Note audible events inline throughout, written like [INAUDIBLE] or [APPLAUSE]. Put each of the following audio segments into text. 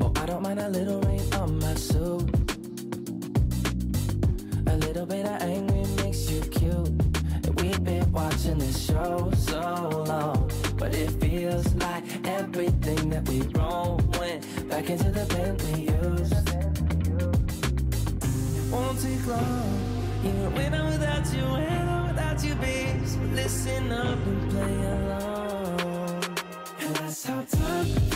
Oh, don't mind a little rain on my suit. A little bit of angry makes you cute. we've been watching this show so long. But it feels like everything that we wrong went back into the bed we used. Won't take long. Even when I'm without you, when I'm without you, babe, Listen up and play along And that's how time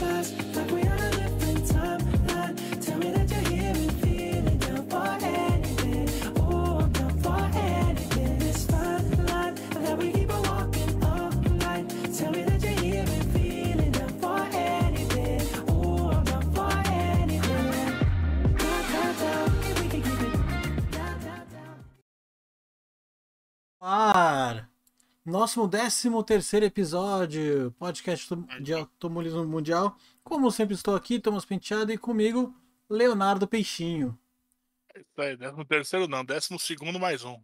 Nosso 13 episódio, podcast de automobilismo mundial. Como sempre, estou aqui, Thomas Penteado, e comigo, Leonardo Peixinho. É décimo terceiro não, décimo segundo mais um.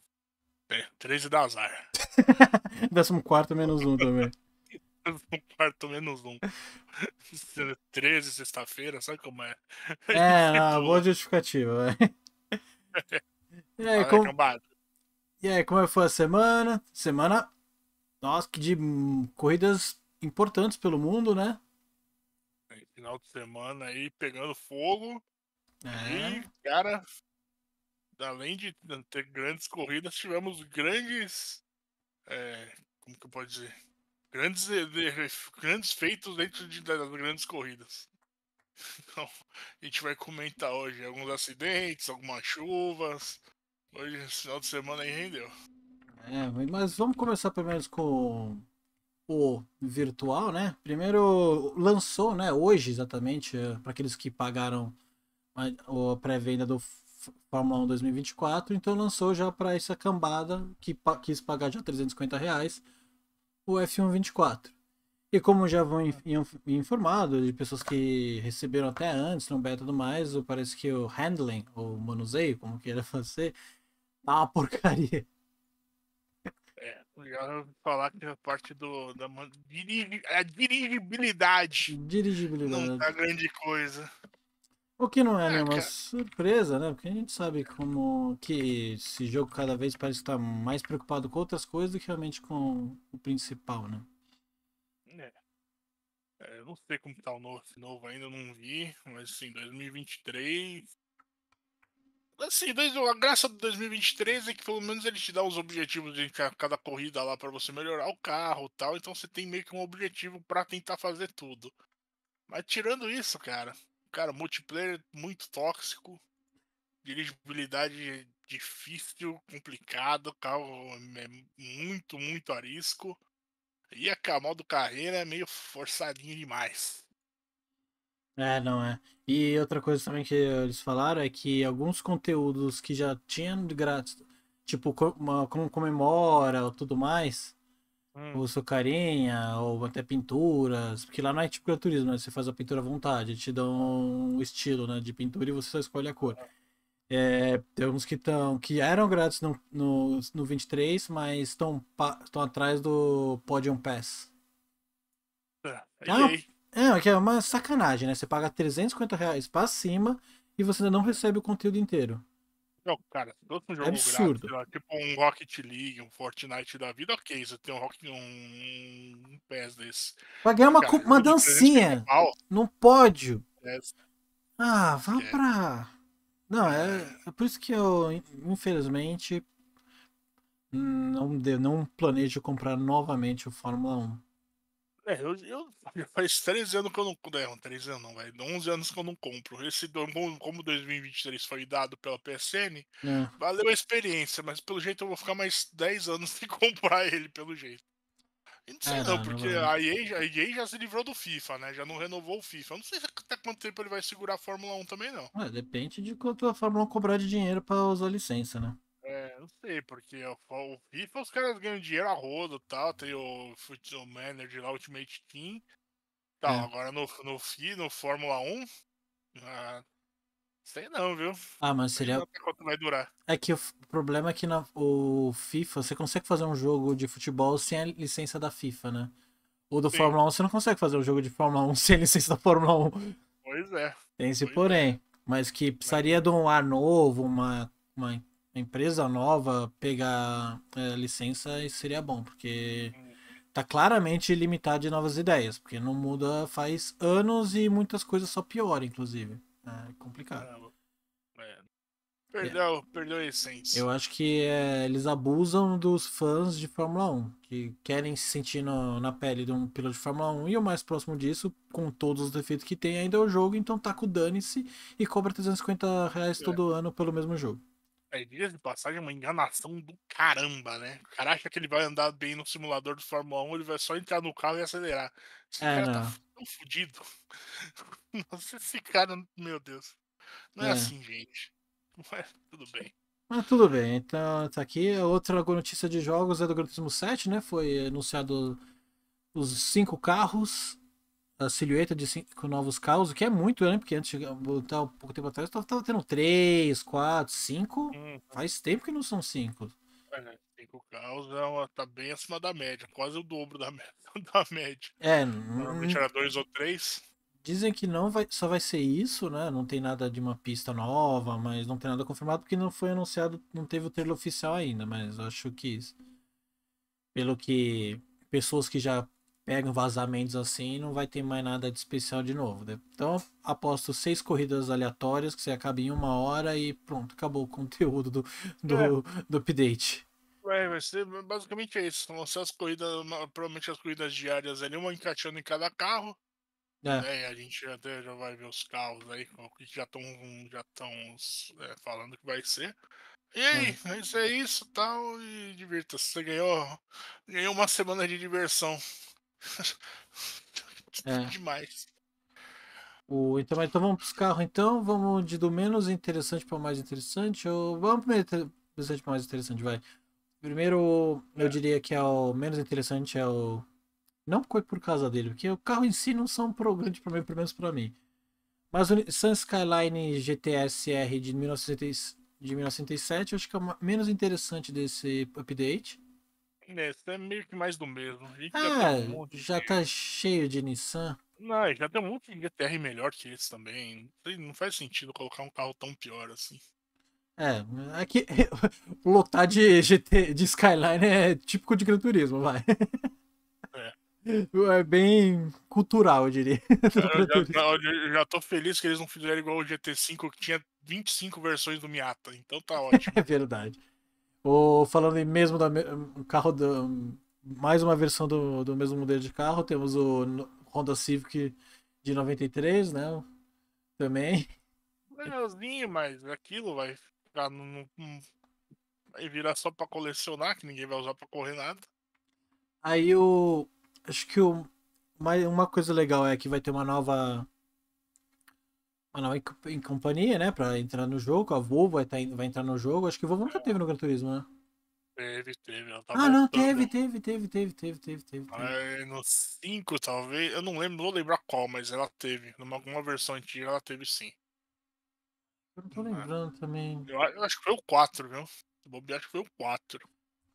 É, 13 da azar. [LAUGHS] décimo quarto menos um também. [LAUGHS] décimo quarto menos um. 13 [LAUGHS] sexta-feira, sabe como é? É, é ah, boa justificativa, velho. E aí, como... E aí, como foi a semana? Semana nossa, que de hum, corridas importantes pelo mundo, né? Final de semana aí pegando fogo. É. E, cara, além de ter grandes corridas, tivemos grandes. É, como que eu posso dizer? Grandes, eh, grandes feitos dentro de, das grandes corridas. [LAUGHS] Então, a gente vai comentar hoje alguns acidentes, algumas chuvas. Hoje, final de semana aí rendeu. É, mas vamos começar primeiro com o virtual, né? Primeiro lançou, né, hoje exatamente, eh, para aqueles que pagaram a, a pré-venda do Fórmula 1 2024, então lançou já para essa cambada que pa quis pagar já 350 reais o F1 24. E como já vão informado de pessoas que receberam até antes no beta e tudo mais, parece que o handling, ou manuseio, como queira [LAUGHS] fazer, tá uma porcaria. Legal falar que a parte do, da a dirigibilidade. Dirigibilidade. Não tá grande coisa. O que não é, é surpresa, né? Porque a gente sabe como que esse jogo cada vez parece estar mais preocupado com outras coisas do que realmente com o principal, né? É. é eu não sei como tá o novo, esse novo ainda, não vi, mas assim, 2023 Assim, a graça do 2023 é que pelo menos ele te dá os objetivos de cada corrida lá para você melhorar o carro tal. Então você tem meio que um objetivo para tentar fazer tudo. Mas tirando isso, cara, cara, multiplayer é muito tóxico, dirigibilidade difícil, complicado, carro é muito, muito arisco. E a camal do carreira é meio forçadinho demais. É, não é. E outra coisa também que eles falaram é que alguns conteúdos que já tinham de grátis, tipo como comemora ou tudo mais, hum. seu carinha ou até pinturas, porque lá não é tipo é turismo, né? Você faz a pintura à vontade, te dão um estilo né, de pintura e você só escolhe a cor. É, é tem alguns que estão que eram grátis no, no, no 23, mas estão atrás do Podium Pass. É, ah, aí? É, é, que é uma sacanagem, né? Você paga 350 reais pra cima e você ainda não recebe o conteúdo inteiro. Não, cara, um jogo é absurdo. Grátis, tipo um Rocket League, um Fortnite da vida, ok, você tem um Rocket, um, um PES desse. Pra ganhar uma, cara, é uma dancinha num pódio. É. Ah, vá é. pra... Não, é, é, é por isso que eu, infelizmente, não, não planejo comprar novamente o Fórmula 1. É, eu, eu [LAUGHS] faz 13 anos que eu não. Não, 13 é, anos não, velho. 11 anos que eu não compro. Esse como 2023 foi dado pela PSN, é. valeu a experiência, mas pelo jeito eu vou ficar mais 10 anos [LAUGHS] sem comprar ele, pelo jeito. E não sei é, não, não, porque não a, EA, a EA já se livrou do FIFA, né? Já não renovou o FIFA. Eu não sei até quanto tempo ele vai segurar a Fórmula 1 também, não. É, depende de quanto a Fórmula 1 cobrar de dinheiro para usar a licença, né? É, não sei, porque o, FIFA os caras ganham dinheiro a rodo tal, tem o Futsal Manager lá, Ultimate Team. tá é. agora no, no FI, no Fórmula 1, ah, sei não, viu? Ah, mas seria. Quanto vai durar. É que o problema é que na, o FIFA, você consegue fazer um jogo de futebol sem a licença da FIFA, né? O do Sim. Fórmula 1, você não consegue fazer um jogo de Fórmula 1 [LAUGHS] sem a licença da Fórmula 1. Pois é. Tem esse pois é. porém. É. Mas que precisaria de um ar novo, uma, uma empresa nova pegar é, licença, isso seria bom, porque tá claramente limitado de novas ideias, porque não muda faz anos e muitas coisas só pioram, inclusive. É complicado. É. é. Perdeu, perdeu a essência. Eu acho que é, eles abusam dos fãs de Fórmula 1, que querem se sentir no, na pele de um piloto de Fórmula 1, e o mais próximo disso, com todos os defeitos que tem, ainda é o jogo, então tá com o dane-se e cobra 350 reais é. todo ano pelo mesmo jogo. É, dias de passagem é uma enganação do caramba, né? O cara acha que ele vai andar bem no simulador do Fórmula 1, ele vai só entrar no carro e acelerar. Esse é, cara tá não. tá tão fudido. [LAUGHS] Nossa, esse cara, meu Deus. Não é, é assim, gente. Mas é, tudo bem. Mas tudo bem. Então, tá aqui. Outra notícia de jogos é do Gran Turismo 7, né? Foi anunciado os cinco carros a silhueta de cinco novos carros, que é muito, né? Porque antes, tá, um pouco tempo atrás, tava, tendo três, quatro, cinco. Uhum. Faz tempo que não são cinco. É, cinco carros é uma, tá bem acima da média, quase o dobro da, [LAUGHS] da média. É, normalmente era dois ou três. Dizem que não vai, só vai ser isso, né? Não tem nada de uma pista nova, mas não tem nada confirmado porque não foi anunciado, não teve o trailer oficial ainda, mas acho que pelo que pessoas que já pegam vazamentos assim e não vai ter mais nada de especial de novo. Né? Então aposto seis corridas aleatórias que você acaba em uma hora e pronto, acabou o [LAUGHS] conteúdo do, do, é. do update. É, vai ser eh, basicamente é isso. são as corridas, provavelmente as corridas diárias ali, uma encaixando em cada carro. É. Né? a gente até já vai ver os carros aí, que já estão já é, falando que vai ser. E aí, é. isso é isso tal, e divirta-se. Você ganhou, ganhou uma semana de diversão é. [LAUGHS] Demais. O, então, então vamos pros carros, então. Vamos de do menos interessante para o mais interessante. Ou vamos primeiro interessante para mais interessante, vai. Primeiro, eu é. diria que é o menos interessante é o. Não foi por causa dele, porque o carro em si não são um grande problema, pelo menos para mim. Mas o Nissan Skyline GTS-R de, de 1967, acho que é o menos interessante desse update. Nesse então é meio que mais do mesmo. E ah, já, um já tá cheio de Nissan. Não, já tem um monte de GTR melhor que esse também. Não faz sentido colocar um carro tão pior assim. É, aqui é [LAUGHS] lotar de GT, de Skyline é típico de Gran Turismo, vai. É. [LAUGHS] É bem cultural, eu diria. [LAUGHS] É, eu já, eu já tô feliz que eles não fizeram igual o GT5, que tinha 25 versões do Miata, então tá é ótimo. É verdade. Ou falando em mesmo da carro do, mais uma versão do, do mesmo modelo de carro, temos o Honda Civic de 93, né? Também. É Legalzinho, mas aquilo vai ficar no, vai virar só para colecionar, que ninguém vai usar para correr nada. Aí o acho que o mais uma coisa legal é que vai ter uma nova ah, não, em, em companhia, né? Pra entrar no jogo. A Volvo vai, tá, vai entrar no jogo. Acho que a Volvo nunca teve no Gran Turismo, né? Teve, teve. Ela tá ah, não, teve, teve, teve, teve, teve, teve, teve. no 5, talvez. Eu não lembro, vou lembrar qual, mas ela teve. Numa alguma versão antiga, ela teve sim. Eu não tô lembrando também. Eu, eu, acho que foi o 4, viu? O Bob acho que foi o 4.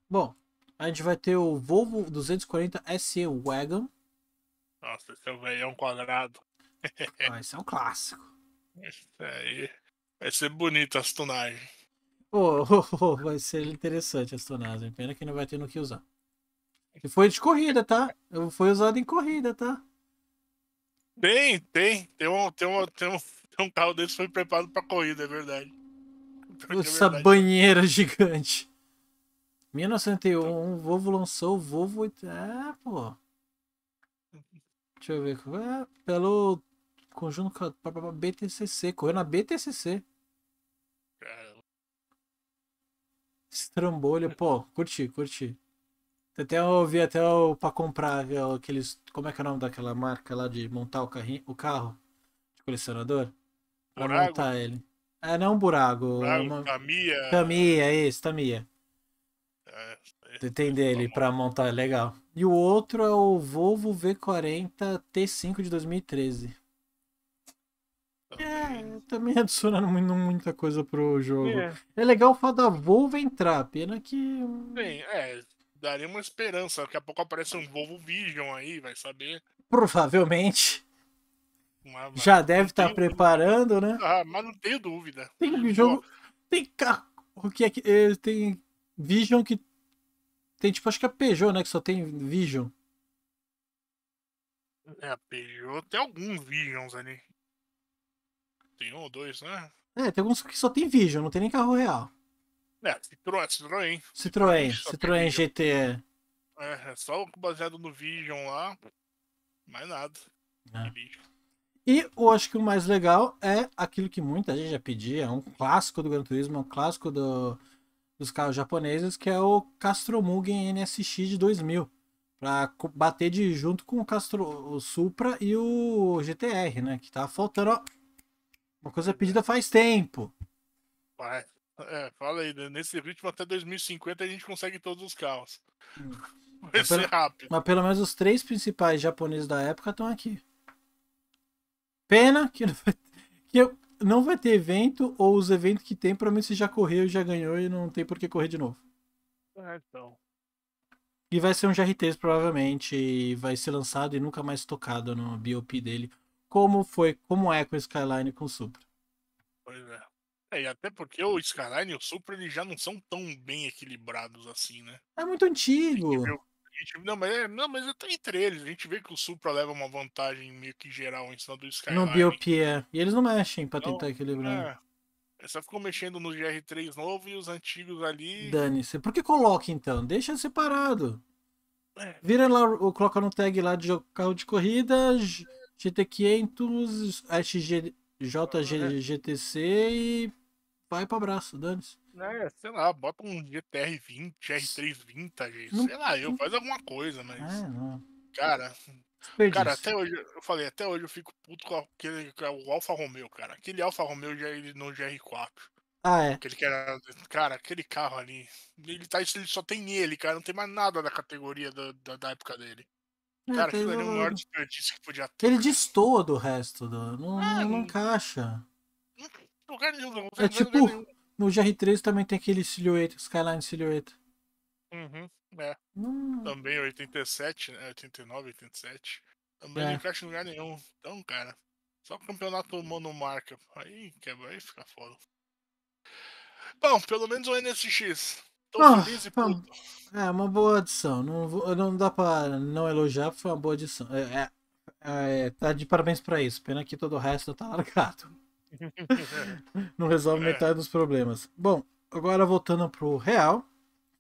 Bom, a gente vai ter o Volvo 240 SE Wagon. Nossa, esse é o velhão quadrado. [LAUGHS] ah, esse é um clássico aí vai ser bonita a stunagem. Oh, oh, oh, vai ser interessante a stunagem. Pena que não vai ter no que usar. E foi de corrida, tá? Foi usado em corrida, tá? Tem, tem. Tem um, tem um, tem um, tem um carro desse que foi preparado pra corrida, é verdade. Porque Essa é verdade. banheira [LAUGHS] gigante. 1901, Volvo lançou o Volvo. É, pô. Deixa eu ver. É, pelo Conjunto BTCC. Correu na BTCC. Caramba. Estrambolho, pô, curti, curti. Até eu vi até o, pra comprar aqueles. Como é que é o nome daquela marca lá de montar o, carrinho, o carro de colecionador? Pra burago? montar ele. É, não um burago. É burago uma... Tamia. Tamia, isso, Tamia. É, é, Tem dele é, é, pra montar, legal. E o outro é o Volvo V40 T5 de 2013 também [LAUGHS] adicionaram muita coisa pro jogo. É, é legal o fato da Volvo entrar, pena que. Bem, é, daria uma esperança. Daqui a pouco aparece um Volvo Vision aí, vai saber. Provavelmente. Mas, mas Já deve estar tá preparando, dúvida. né? Ah, mas não tenho dúvida. Tem jogo. Tem carro que é que. Eh, tem Vision que. Tem tipo, acho que é Peugeot, né? Que só tem Vision. É, a Peugeot tem alguns Visions ali tem um ou dois, né? É, tem alguns que só tem vídeo, não tem nem carro real. É, Citroën. Citroën, Citroën, Citroën GT. É, é só baseado no Vision lá. Mais nada. É. E eu acho que o mais legal é aquilo que muita gente já pedia, é um clássico do Gran Turismo, é um clássico do, dos carros japoneses, que é o Mugen NSX de 2000, para bater de junto com o Castro o Supra e o GTR, né, que tá faltando, ó, uma coisa pedida faz tempo. Vai. É, fala aí, né? nesse ritmo até 2050 a gente consegue todos os carros. Hum. Vai mas ser pelo, rápido. Mas pelo menos os três principais japoneses da época estão aqui. Pena que não vai, [LAUGHS] que não vai ter evento, ou os eventos que tem, mim você já correu, já ganhou e não tem por que correr de novo. É, então. E vai ser um GR3 provavelmente, vai ser lançado e nunca mais tocado no BOP dele como foi, como é com o Skyline e com o Supra. Pois é. é. e até porque o Skyline e o Supra eles já não são tão bem equilibrados assim, né? É muito antigo. gente, não, mas é, não, mas até tá entre eles, a gente vê que o Supra leva uma vantagem meio que geral em cima do Skyline. No BOP, é. E eles não mexem pra tentar então, equilibrar. É. é só ficou mexendo no GR3 novo e os antigos ali. Dane-se. Por que coloca então? Deixa separado. É. Vira lá, coloca no tag lá de carro de corrida, GT500, SGJGTC e vai para braço, dane-se. É, sei lá, bota um GTR20, R320, gente. Não... sei lá, eu faz alguma coisa, mas. É, cara, Perdi cara, isso. até hoje, eu falei, até hoje eu fico puto com aquele com o Alfa Romeo, cara. Aquele Alfa Romeo já é ele no GR4. Ah, é. Aquele que era, cara, aquele carro ali. Ele, tá, ele só tem ele, cara. Não tem mais nada da categoria da, da época dele. É, cara, aquilo ali é o maior desperdício que podia ter. Ele destoa do resto, do... Não, ah, não encaixa. Não lugar nenhum, não. É tipo, nenhum. no GR3 também tem aquele silhueta, Skyline Silhueta. Uhum, é. Hum. Também 87, né? 89, 87. Também é. não encaixa em lugar nenhum. Então, cara, só o campeonato monomarca. Aí quebra, aí fica foda. Bom, pelo menos o NSX. Oh, é uma boa adição. Não, não dá para não elogiar, foi uma boa adição. É, é, é, tá de parabéns para isso. Pena que todo o resto tá largado. [LAUGHS] não resolve é. metade dos problemas. Bom, agora voltando pro Real.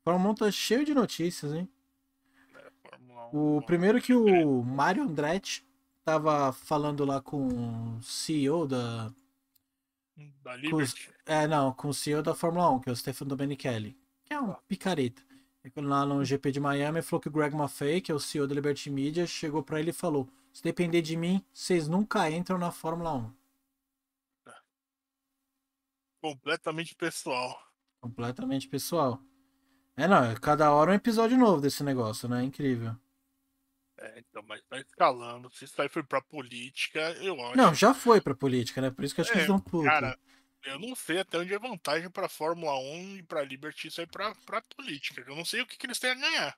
Fórmula um tá cheio de notícias, hein? É, o primeiro que o Mário Andretti tava falando lá com o CEO da. Da Liberty. Com, é, não, com o CEO da Fórmula 1, que é o Stefano Domenichelli é um picareta. Lá no GP de Miami, falou que o Greg Maffei, que é o CEO da Liberty Media, chegou para ele e falou: Se depender de mim, vocês nunca entram na Fórmula 1. É. Completamente pessoal. Completamente pessoal. É, não, é cada hora um episódio novo desse negócio, né? Incrível. É, então, mas tá escalando. Se isso aí foi pra política, eu acho. Não, já foi pra política, né? Por isso que eu acho é, que eles é, dão puto. Cara, eu não sei até onde é vantagem para Fórmula 1 e para Liberty isso aí para política. Eu não sei o que, que, eles têm a ganhar.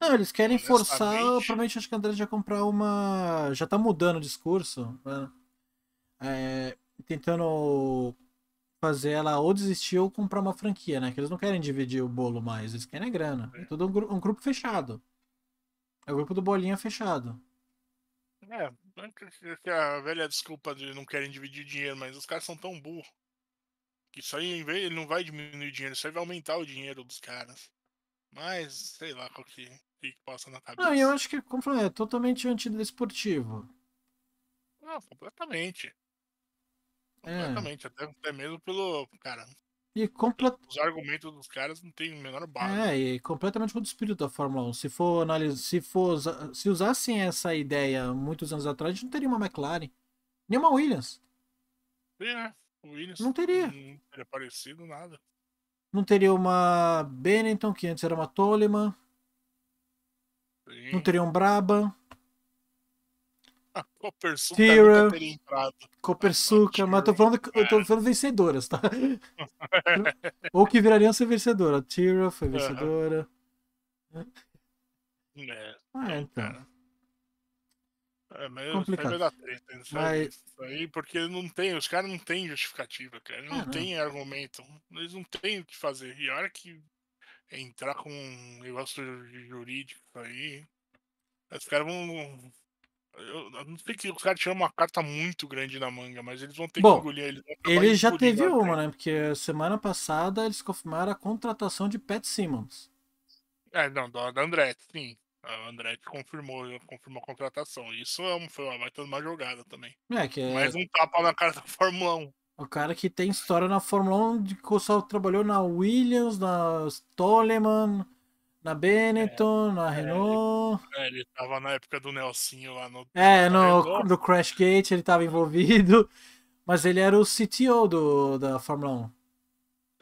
Não, eles querem forçar. Provavelmente acho que o André já comprar uma. Já tá mudando o discurso. Né? É, tentando fazer ela ou desistir ou comprar uma franquia, né? Que eles não querem dividir o bolo mais, eles querem a grana. É, é tudo um, gru um, grupo fechado. É o grupo do Bolinha fechado. É, é a velha desculpa de não querem dividir dinheiro, mas os caras são tão burros. Isso aí, ele não vai diminuir o dinheiro, isso aí vai aumentar o dinheiro dos caras. Mas, sei lá qual que, que passa na cabeça. Não, eu acho que, como falei, é totalmente antidesportivo. Não, ah, completamente. É. Completamente, até, até mesmo pelo. Cara. E complet... Os argumentos dos caras não tem o menor base. É, e completamente contra o espírito da Fórmula 1. Se for analisar, se for se usassem essa ideia muitos anos atrás, a gente não teria uma McLaren, nem uma Williams. É. O Williams não teria. Não teria aparecido nada. Não teria uma Benetton, que antes era uma Toleman. Sim. Não teria um Braba. Ah, A Tira, nunca teria entrado. Copersuca, ah, mas tô falando, é. eu tô falando vencedoras, tá? [LAUGHS] Ou que virariam ser vencedora. Tira foi vencedora. né É. Ah, é, então. É meio, complicado. treta, isso, Mas... isso aí, porque não tem, os caras não têm justificativa, cara. Não tem argumento. Eles não têm o que fazer. E a hora que entrar com um negócio jurídico aí, os caras vão. Eu, não sei que os caras tiram uma carta muito grande na manga, mas eles vão ter Bom, que engolir. Eles, ele já teve uma, né? Porque semana passada eles confirmaram a contratação de Pat Simmons. É, não, da Andretti, sim. A André que confirmou, confirmou a contratação. Isso é um, foi uma baita uma jogada também. É, que é... Mais um tapa na cara da [LAUGHS] Fórmula 1. O cara que tem história na Fórmula 1, que só trabalhou na Williams, na Toleman, na Benetton, é, na é, Renault. É, ele tava na época do Nelsinho lá no. É, no, no Crash Gate ele tava envolvido. [LAUGHS] Mas ele era o CTO do, da Fórmula 1.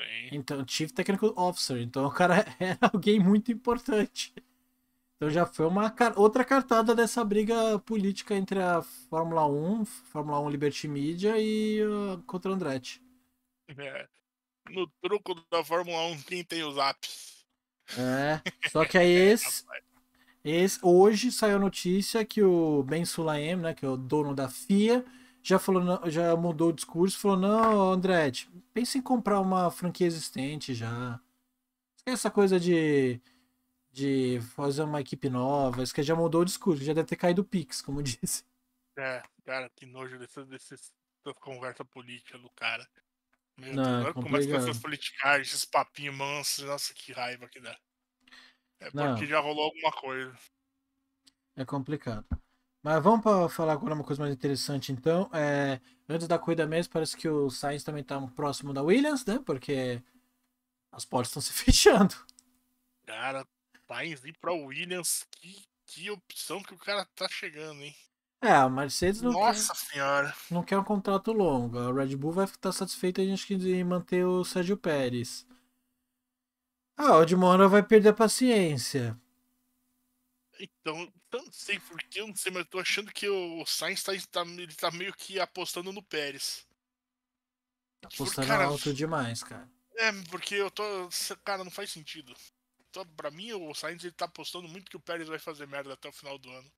Sim. Então, Chief Technical Officer. Então o cara [LAUGHS] era alguém muito importante. Então já foi uma outra cartada dessa briga política entre a Fórmula 1, Fórmula 1 Liberty Media e uh, contra a Andretti. É. No truco da Fórmula 1, quem tem os apps? É, [LAUGHS] só que aí é, esse, esse, hoje saiu a notícia que o Ben Sulaim, né, que é o dono da FIA, já falou, já mudou o discurso, falou: "Não, Andretti, pense em comprar uma franquia existente já. Essa coisa de de fazer uma equipe nova, isso que já mudou o discurso, já deve ter caído o Pix, como [LAUGHS] disse. É, cara, que nojo dessa, dessa conversa política do cara. Meu não, Deus, é começa com essas politicagens, esses papinhos mansos, nossa, que raiva que dá. É porque não. já rolou alguma coisa. É complicado. Mas vamos para falar agora uma coisa mais interessante, então. É, antes da corrida mesmo, parece que o Sainz também está próximo da Williams, né? Porque as portas estão se [LAUGHS] fechando. Cara, Sainz, ir pra Williams, que, que opção que o cara tá chegando, hein? É, a Mercedes não Nossa quer, senhora. não quer um contrato longo. A Red Bull vai estar tá satisfeita a gente quer manter o Sérgio Pérez. Ah, o de Mora vai perder a paciência. Então, eu não sei porquê, eu não sei, mas eu tô achando que o Sainz tá, tá ele tá meio que apostando no Pérez. Tipo, apostando cara, alto demais, cara. É, porque eu tô. Cara, não faz sentido para então, pra mim, o Sainz ele tá apostando muito que o Pérez vai fazer merda até o final do ano.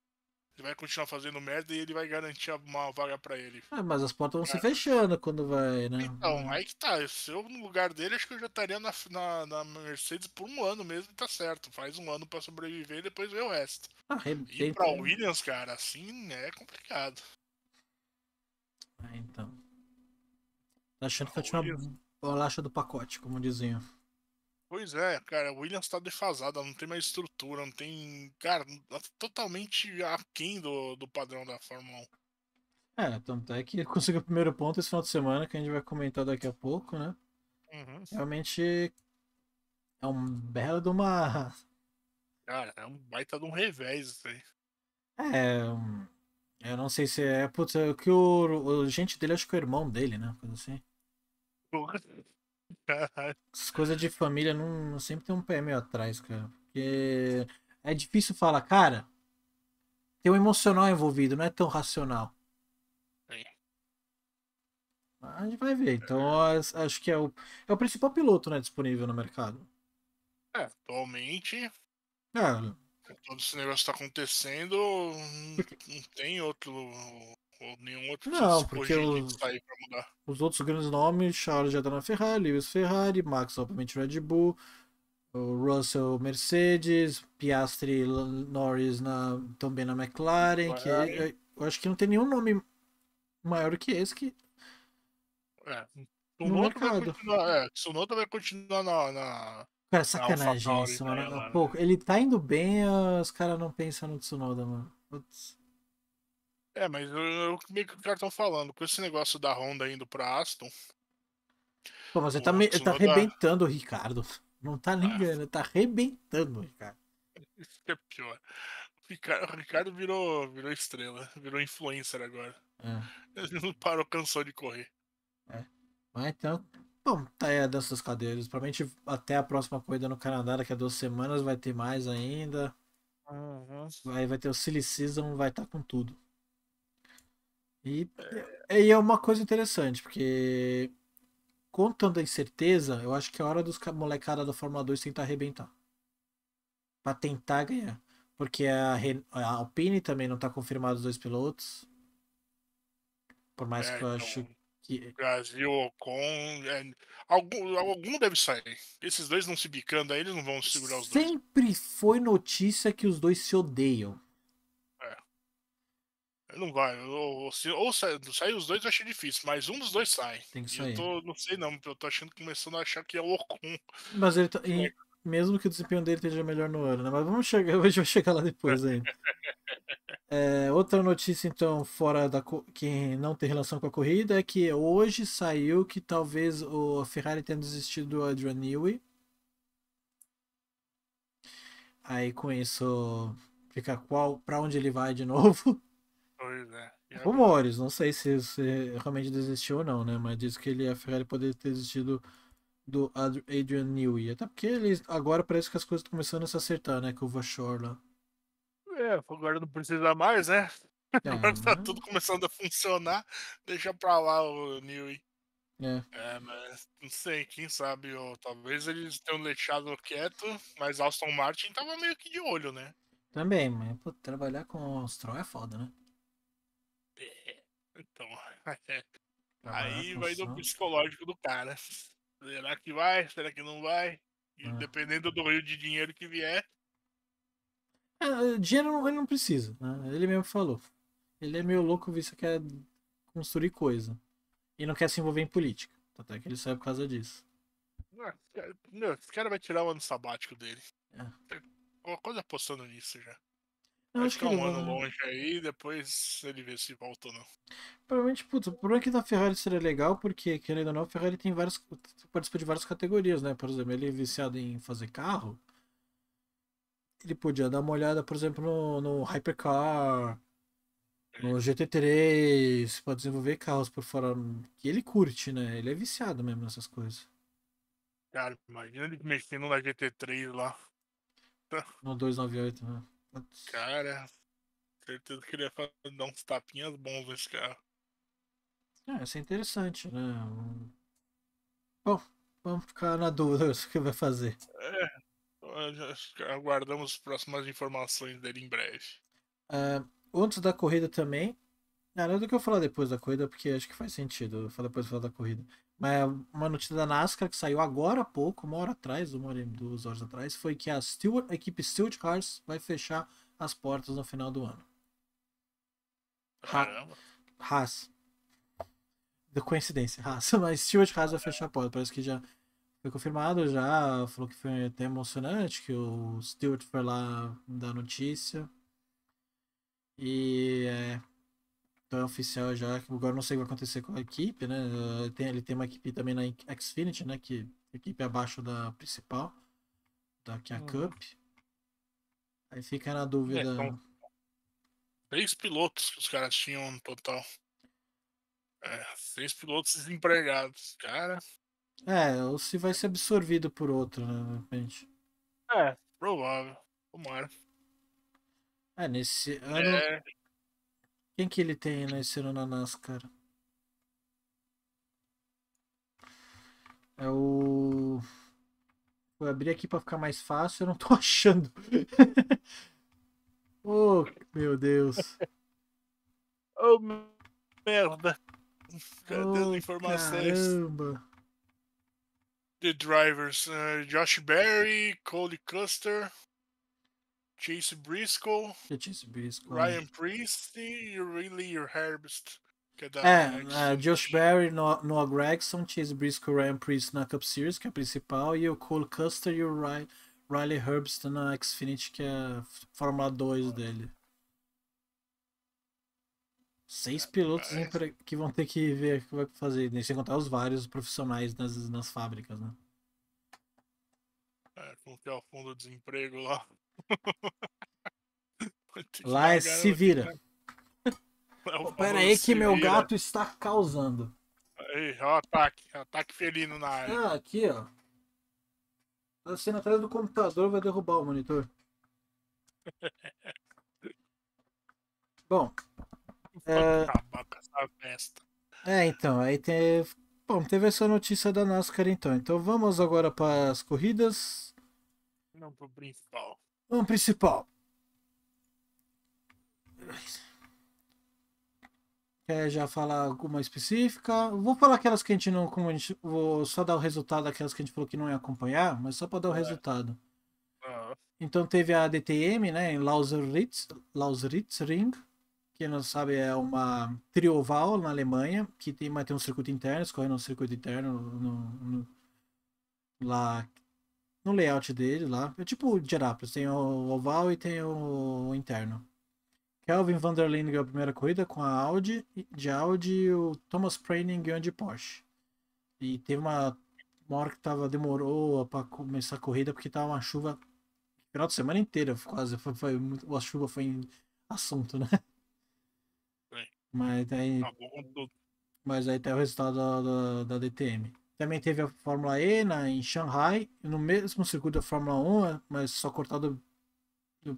Ele vai continuar fazendo merda e ele vai garantir uma vaga para ele. Ah, mas as portas vão é. se fechando quando vai, né? Então, aí que tá. Se eu no lugar dele, acho que eu já estaria na, na, na Mercedes por um ano mesmo, tá certo. Faz um ano para sobreviver e depois vê o resto. Ah, e pra né? Williams, cara, assim é complicado. Ah, então. Tá achando que eu tinha uma bolacha do pacote, como diziam. Pois é, cara, o Williams tá defasada, não tem mais estrutura, não tem. Cara, tá totalmente aquém do, do padrão da Fórmula 1. É, tanto é que conseguiu o primeiro ponto esse final de semana, que a gente vai comentar daqui a pouco, né? Uhum. Realmente é um belo de uma. [LAUGHS] Cara, é um baita de um revés isso aí. É, eu não sei se é. Putz, é o que o, o gente dele, acho que é o irmão dele, né? Coisa assim. [LAUGHS] As coisas de família não, não, sempre tem um pé meio atrás, cara. Porque é difícil falar, cara, tem um emocional envolvido, não é tão racional. É. A gente vai ver. Então, é. acho que é o, é o principal piloto né, disponível no mercado. É, atualmente. É. Todo esse negócio tá acontecendo, não tem outro ou nenhum outro Não, porque os, tá os outros grandes nomes, Charles já tá na Ferrari, Lewis Ferrari, Max obviamente Red Bull, Russell Mercedes, Piastri Norris na, também na McLaren, que é, eu acho que não tem nenhum nome maior que esse que. É, Tsunoda vai continuar, é, Tsunoda vai continuar na, na... Cara, sacanagem isso, mano. Né, Pô, ele tá indo bem, os caras não pensam no Tsunoda, mano. Putz. É, mas eu, meio que os caras estão falando, com esse negócio da Honda indo pra Aston. Pô, mas ele tá, me, tá arrebentando o Ricardo. Não tá nem ah. ganhando, ah. tá arrebentando Ricardo. Isso é pior. O Ricardo, o Ricardo virou, virou estrela, virou influencer agora. É. Ele não parou, cansou de correr. É. Mas então, Bom, tá aí a dança das cadeiras. Provavelmente até a próxima corrida no Canadá, daqui a duas semanas, vai ter mais ainda. Uhum. Vai, vai ter o Silly Season, vai estar tá com tudo. E é, é uma coisa interessante, porque com tanta incerteza, eu acho que é hora dos molecada da Fórmula 2 tentar arrebentar. Pra tentar ganhar. Porque a, Ren a Alpine também não tá confirmada os dois pilotos. Por mais é, que eu então, acho que. Brasil, Ocon. É, algum, algum deve sair. Esses dois não se bicando aí, eles não vão segurar os Sempre dois. Sempre foi notícia que os dois se odeiam não vai. Ou, se, ou sai, sai, os dois, eu achei difícil, mas um dos dois sai. Tem que sair. eu tô, não sei não, eu tô achando, começando a achar que é o Ocon. Mas ele tá, e, é. mesmo que o desempenho dele esteja melhor no ano, né? Mas vamos chegar, a gente vai chegar lá depois ainda. [LAUGHS] É, outra notícia, então, fora da que não tem relação com a corrida, é que hoje saiu que talvez o Ferrari tenha desistido do Adrian Newey. Aí com isso fica qual para onde ele vai de [LAUGHS] novo. Pois né? é. é Rumores, não sei se, você realmente desistiu ou não, né? Mas diz que ele a Ferrari poderia ter desistido do Adrian Newey. Até porque ele agora parece que as coisas estão começando a se acertar, né? Que o Vachor lá. É, agora não precisa mais, né? [LAUGHS] É, agora que tá né? tudo começando a funcionar, deixa pra lá o Newey. É. é. mas não sei, quem sabe, ou talvez eles tenham deixado quieto, mas Aston Martin tava meio que de olho, né? Também, mas pô, trabalhar com Stroll é foda, né? Então, [LAUGHS] tá aí vai do psicológico do cara. Será que vai? Será que não vai? E ah. dependendo do rio de dinheiro que vier. É, dinheiro ele não precisa, né? Ele mesmo falou. Ele é meio louco, visto que quer construir coisa. E não quer se envolver em política. Até que ele sai por causa disso. Ah, esse cara vai tirar o ano sabático dele. É. Tá, a apostando nisso já acho que é um ano longe aí, depois ele vê se volta ou não. Provavelmente, putz, o problema é que da Ferrari seria legal, porque, querendo ou não, a Ferrari tem várias. participa de várias categorias, né? Por exemplo, ele é viciado em fazer carro. Ele podia dar uma olhada, por exemplo, no, no Hypercar, no é. GT3, para desenvolver carros por fora. Que ele curte, né? Ele é viciado mesmo nessas coisas. Cara, imagina ele mexendo na GT3 lá. No 298, né? Cara, certeza que ele ia dar uns tapinhas bons nesse carro. É, ah, isso é interessante, né? Bom, vamos ficar na dúvida [LAUGHS] o que vai fazer. É, aguardamos as próximas informações dele em breve. Uh, antes da corrida também. Ah, Nada é do que eu falar depois da corrida, porque acho que faz sentido. Eu falo depois falar da corrida uma notícia da NASCAR que saiu agora há pouco, uma hora atrás, uma hora, duas horas atrás, foi que a, Stewart, a equipe Stewart Cars vai fechar as portas no final do ano. Ha Haas. coincidência, Haas. [LAUGHS] Mas Stewart Cars vai fechar a porta. Parece que já foi confirmado, já falou que foi até emocionante, que o Stewart foi lá dar notícia. E é, então é oficial já. Agora não sei o que vai acontecer com a equipe, né? Eh, tem, ele tem uma equipe também na Xfinity, né? Que equipe abaixo da principal, da que é a hum. Cup. Aí fica na dúvida. É, então, três pilotos que os caras tinham no total. É, três pilotos desempregados, cara. É, ou se vai ser absorvido por outro, né? De repente. É, provável. Tomara. É, nesse é, ano. É... Quem que ele tem na Ananas, cara? É o. Vou abrir aqui pra ficar mais fácil, eu não tô [LAUGHS] achando. oh, meu Deus. Oh, merda. Cadê oh, informações? Caramba. The drivers: uh, Josh Berry, Cole Custer. Chase Briscoe, é Chase Briscoe né? Ryan Priest e Ridley Herbst. Que é, da é, é Josh Berry, Noah Gregson, Chase Briscoe Ryan Priest na Cup Series, que é a principal, e o Cole Custer e o Riley Herbst na Xfinity, que é a Fórmula 2 dele. Seis pilotos que vão ter que ver o que vai fazer, né? sem contar os vários profissionais nas, nas fábricas, né? É, como que é o fundo do desemprego lá. [LAUGHS] Lá é se vira. [LAUGHS] Oh, pera aí que meu vira. gato está causando. Aí, ó, ataque. Ataque felino na área. Ah, aqui, ó. Tá sendo atrás do computador, vai derrubar o monitor. [LAUGHS] Bom. É... Acabar com essa festa. É, então, aí tem. Bom, teve essa notícia da NASCAR então. Então vamos agora para as corridas. Não, pro principal. Vamos principal. Quer já falar alguma específica? Vou falar aquelas que a gente não. Como a gente, vou só dar o resultado daquelas que a gente falou que não ia acompanhar, mas só para dar o é. resultado. Uhum. Então teve a DTM, né? Em Lauseritz, Lauseritzring. que não sabe é uma trioval na Alemanha, que tem, mas tem um circuito interno, escorrendo um circuito interno no, no, lá no layout dele lá. É tipo o Geraples, tem o oval e tem o, interno. Kelvin Vanderlin ganhou a primeira corrida com a Audi, de Audi e o Thomas Preining ganhou de Porsche. E teve uma, uma hora que tava, demorou para começar a corrida porque tava uma chuva final de semana inteira, quase. Foi, foi, a chuva foi assunto, né? Mas aí, tá mas aí tá o resultado da, da, da DTM. Também teve a Fórmula E na, em Shanghai, no mesmo circuito da Fórmula 1, mas só cortado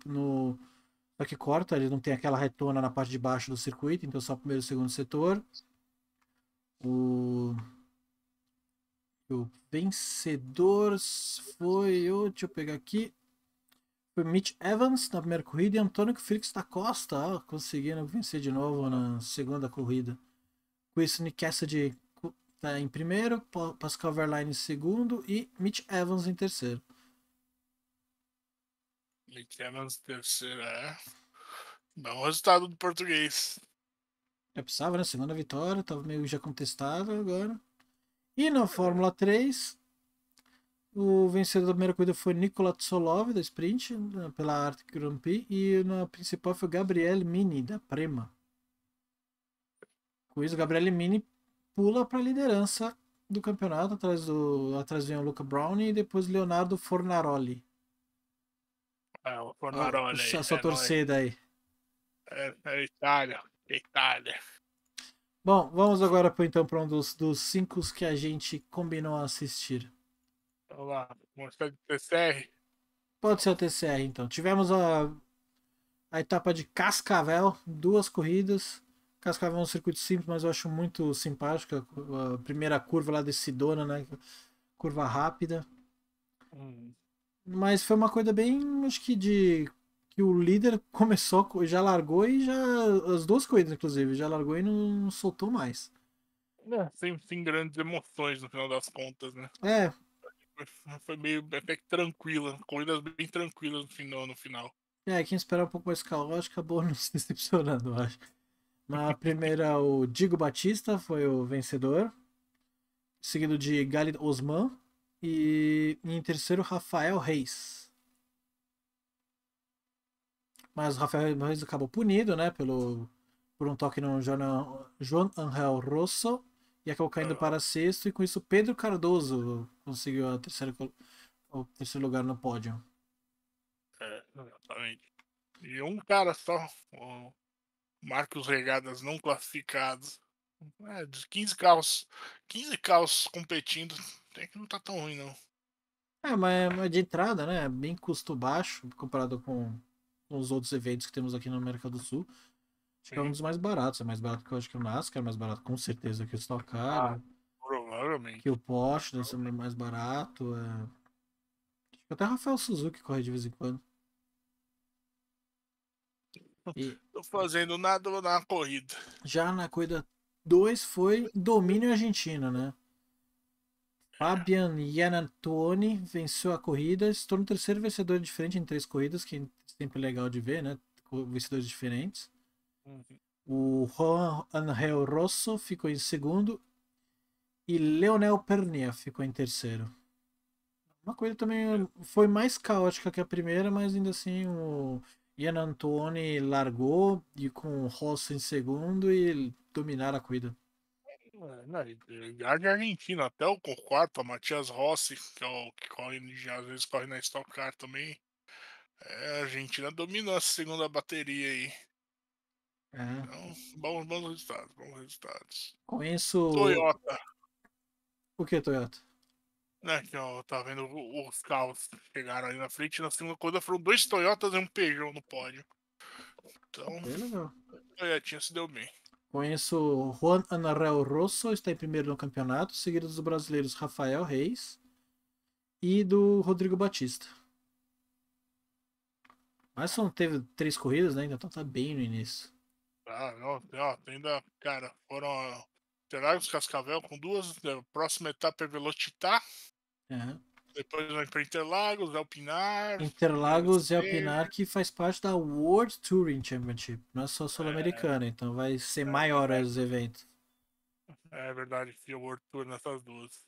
no. Só que corta, ele não tem aquela retona na parte de baixo do circuito, então só primeiro e segundo setor. O, o vencedor foi. eu deixa eu pegar aqui. Foi Mitch Evans na primeira corrida e Antônio Felix da Costa conseguindo vencer de novo na segunda corrida. Com isso, Nick Cassidy está em primeiro, Pascal Verlaine em segundo e Mitch Evans em terceiro. Mitch Evans terceiro, é. Bom resultado do português. Já precisava, né? Segunda vitória, estava meio já contestado agora. E na Fórmula 3, o vencedor da primeira corrida foi Nikola Tsolov, da Sprint, né, pela Arctic Grand Prix, e na principal foi Gabriele Mini, da Prema. Com isso, Gabriele Mini pula para a liderança do campeonato. Atrás, do, atrás vem o Luca Brown e depois Leonardo Fornaroli. É o Fornaroli. Ah, a sua é torcida nóis. aí. É, é Itália. É Itália. Bom, vamos agora então para um dos, dos cinco que a gente combinou assistir. Vamos lá, vamos TCR? Pode ser o TCR então. Tivemos a, a etapa de Cascavel, duas corridas. Cascavel é um circuito simples, mas eu acho muito simpático. A primeira curva lá de Sidona, né? É curva rápida. Hum. Mas foi uma coisa bem, acho que de. que o líder [LAUGHS] começou, já largou e já. As duas corridas, inclusive, já largou e não soltou mais. É, sem, sem grandes emoções no final das contas, né? É. Foi meio até que tranquila, corridas bem tranquilas no final, no final. É, quem esperava um pouco mais que acabou [LAUGHS] não se decepcionando, eu acho. Na primeira, o Digo Batista foi o vencedor, seguido de Galid Osman e em terceiro, Rafael Reis. Mas o Rafael Reis acabou punido, né, pelo, por um toque no João, João Angel Rosso e acabou caindo para sexto e com isso Pedro Cardoso conseguiu a terceira, o terceiro lugar no pódio. É, exatamente. E um cara só, marque os regadas não classificados. É, de 15 carros, 15 carros competindo, tem que não tá tão ruim, não. É, mas é, de entrada, né? É bem custo baixo comparado com os outros eventos que temos aqui na América do Sul. Acho que é um dos mais baratos. É mais barato que eu acho que o NASCAR, é mais barato com certeza que o Stock Car. Ah, provavelmente. Que o Porsche deve né, ser mais barato. É... Até o Rafael Suzuki corre de vez em quando. E... [LAUGHS] Tô fazendo nada na corrida. Já na corrida 2 foi domínio argentino, né? Fabian Iannatoni venceu a corrida, se tornou o terceiro vencedor diferente em três corridas, que é sempre legal de ver, né? Vencedores diferentes. Uhum. O Juan Angel Rosso ficou em segundo e Leonel Pernia ficou em terceiro. Uma coisa também foi mais caótica que a primeira, mas ainda assim o Ian Antoni largou e com o Rossi em segundo e dominaram a corrida. É, na Argentina, até o quarto, a Matias Rossi, que é o que corre, às vezes corre na Stock Car também. É, a Argentina dominou essa segunda bateria aí. É. Então, bons, bons resultados, bons resultados. Conheço. Toyota. O que, Toyota? né, que eu tava tá vendo os carros chegaram ali na frente. Na segunda coisa foram dois Toyotas e um Peugeot no pódio. Então, Toyotinha é, se deu bem. Conheço Juan Anarel Rosso, está em primeiro no campeonato, seguido dos brasileiros Rafael Reis e do Rodrigo Batista. Mas só não teve três corridas, né? Então tá bem no início. Ah, não, não, ainda, cara, foram Interlagos Cascavel com duas. Né, a próxima etapa é Velocitar, Uhum. Depois vai para Interlagos, Alpinar. Interlagos e é Alpinar que faz parte da World Touring Championship, não é só sul-americana, é. então vai ser é. maior os eventos. É verdade, que World Tour é nessas duas.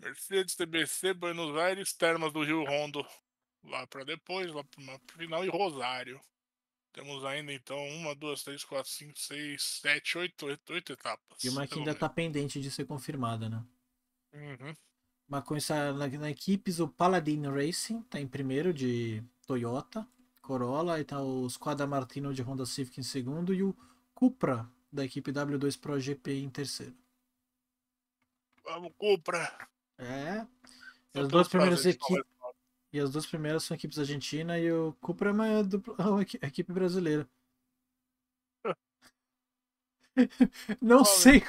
Mercedes, TBC, Buenos Aires, Termas do Rio Rondo lá para depois, lá para final e Rosário. Temos ainda então uma, duas, três, quatro, cinco, seis, sete, oito, oito, oito etapas. E uma que ainda está pendente de ser confirmada, né? Uhum. Marcon está na, na equipes. O Paladin Racing está em primeiro de Toyota, Corolla. E está o Squadra Martino de Honda Civic em segundo. E o Cupra da equipe W2 Pro GP em terceiro. Vamos, Cupra! É. E as duas primeiras equipes. E as duas primeiras são equipes argentina e o Cupra é uma, dupla, é uma é equipe brasileira. [LAUGHS] Não é? sei.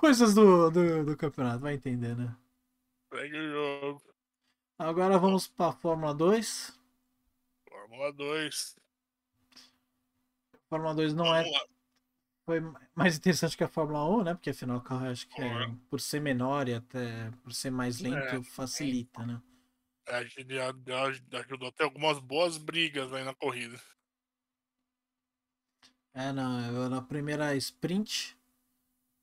Coisas do, do, do campeonato, vai entender, né? Segue o jogo. Agora vamos para Fórmula 2. Fórmula 2. Fórmula 2 não Fórmula. é. Foi mais interessante que a Fórmula 1, né? Porque afinal o carro acho que é, por ser menor e até por ser mais é, lento, é, facilita, né? É, ajudou até algumas boas brigas aí na corrida. É, não, na primeira sprint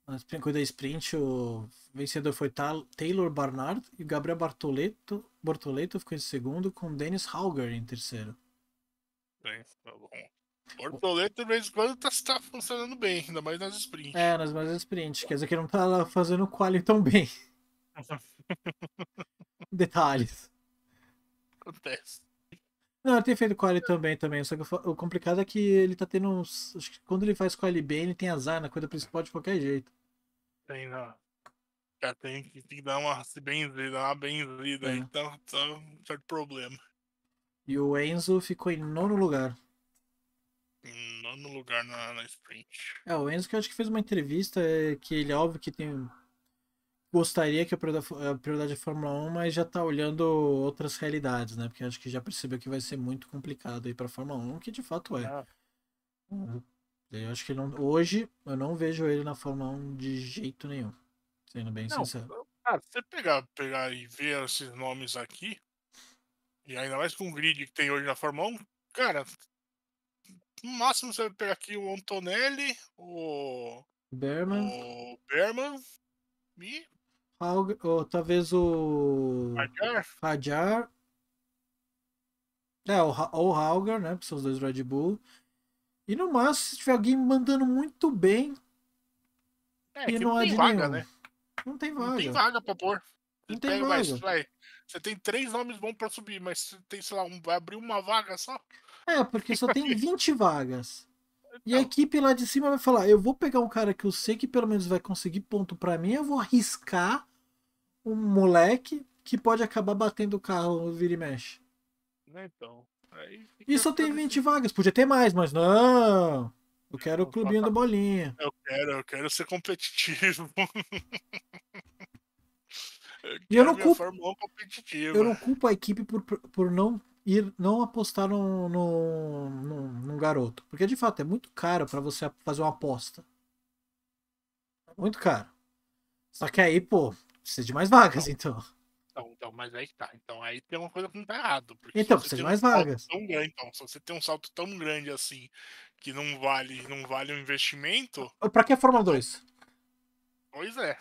na corrida sprint, o vencedor foi Taylor Barnard e Gabriel Bortoleto Bortoleto ficou em segundo, com Dennis Hauger em terceiro. Bem, é, tá bom. É. Bortoleto, de vez em quando, tá, tá, funcionando bem, ainda mais nas sprints. É, nas mais sprints. Quer dizer que não tá fazendo o quali tão bem. [LAUGHS] Detalhes. Acontece. Não, ele tem feito quali também, também. Só que o complicado é que ele tá tendo uns. Acho que quando ele faz quali bem, ele tem azar na coisa principal de qualquer jeito tem lá. Né? Já tem que, tem que dar uma benzida, uma benzida é. então tá um certo problema. E o Enzo ficou em nono lugar. Em nono lugar na, na sprint. É, o Enzo que eu acho que fez uma entrevista é, que ele, é óbvio que tem. Gostaria que a prioridade é a Fórmula 1, mas já tá olhando outras realidades, né? Porque acho que já percebeu que vai ser muito complicado aí pra Fórmula 1, que de fato é. Ah. Uhum. Eu acho que não, hoje eu não vejo ele na Fórmula 1 de jeito nenhum. Sendo bem não, sincero. Cara, se você pegar, pegar e ver esses nomes aqui, e ainda mais com o grid que tem hoje na Fórmula 1, cara, no máximo você vai pegar aqui o Antonelli, o. Berman. O Berman. E. Algo, ou talvez o. hajar Radjar. É, ou o Hauger, né? Porque são os dois Red Bull. E no máximo, se tiver alguém mandando muito bem. É, que não, não é tem vaga, nenhum. né? Não tem vaga. Não tem vaga pra pôr. Não tem, vaga. Mas, vai, você tem três nomes bons pra subir, mas tem, sei lá, um, vai abrir uma vaga só? É, porque só tem 20 [LAUGHS] vagas. E a então. equipe lá de cima vai falar: eu vou pegar um cara que eu sei que pelo menos vai conseguir ponto para mim, eu vou arriscar um moleque que pode acabar batendo o carro vira e mexe. Né, então. E só tem 20 assim. vagas, podia ter mais, mas não. Eu quero o clubinho tá. da bolinha. Eu quero, eu quero ser competitivo. [LAUGHS] eu e eu não culpo. Eu não culpo a equipe por, por não ir, não apostar num, no garoto, porque de fato é muito caro para você fazer uma aposta. Muito caro. Só que aí, pô, precisa de mais vagas, então. Então, então, mas aí tá. Então aí tem uma coisa que não tá errado. Então, você tem mais um vagas. Tão grande, então, se você tem um salto tão grande assim que não vale, não vale o investimento. Pra que a Fórmula 2? Pois é.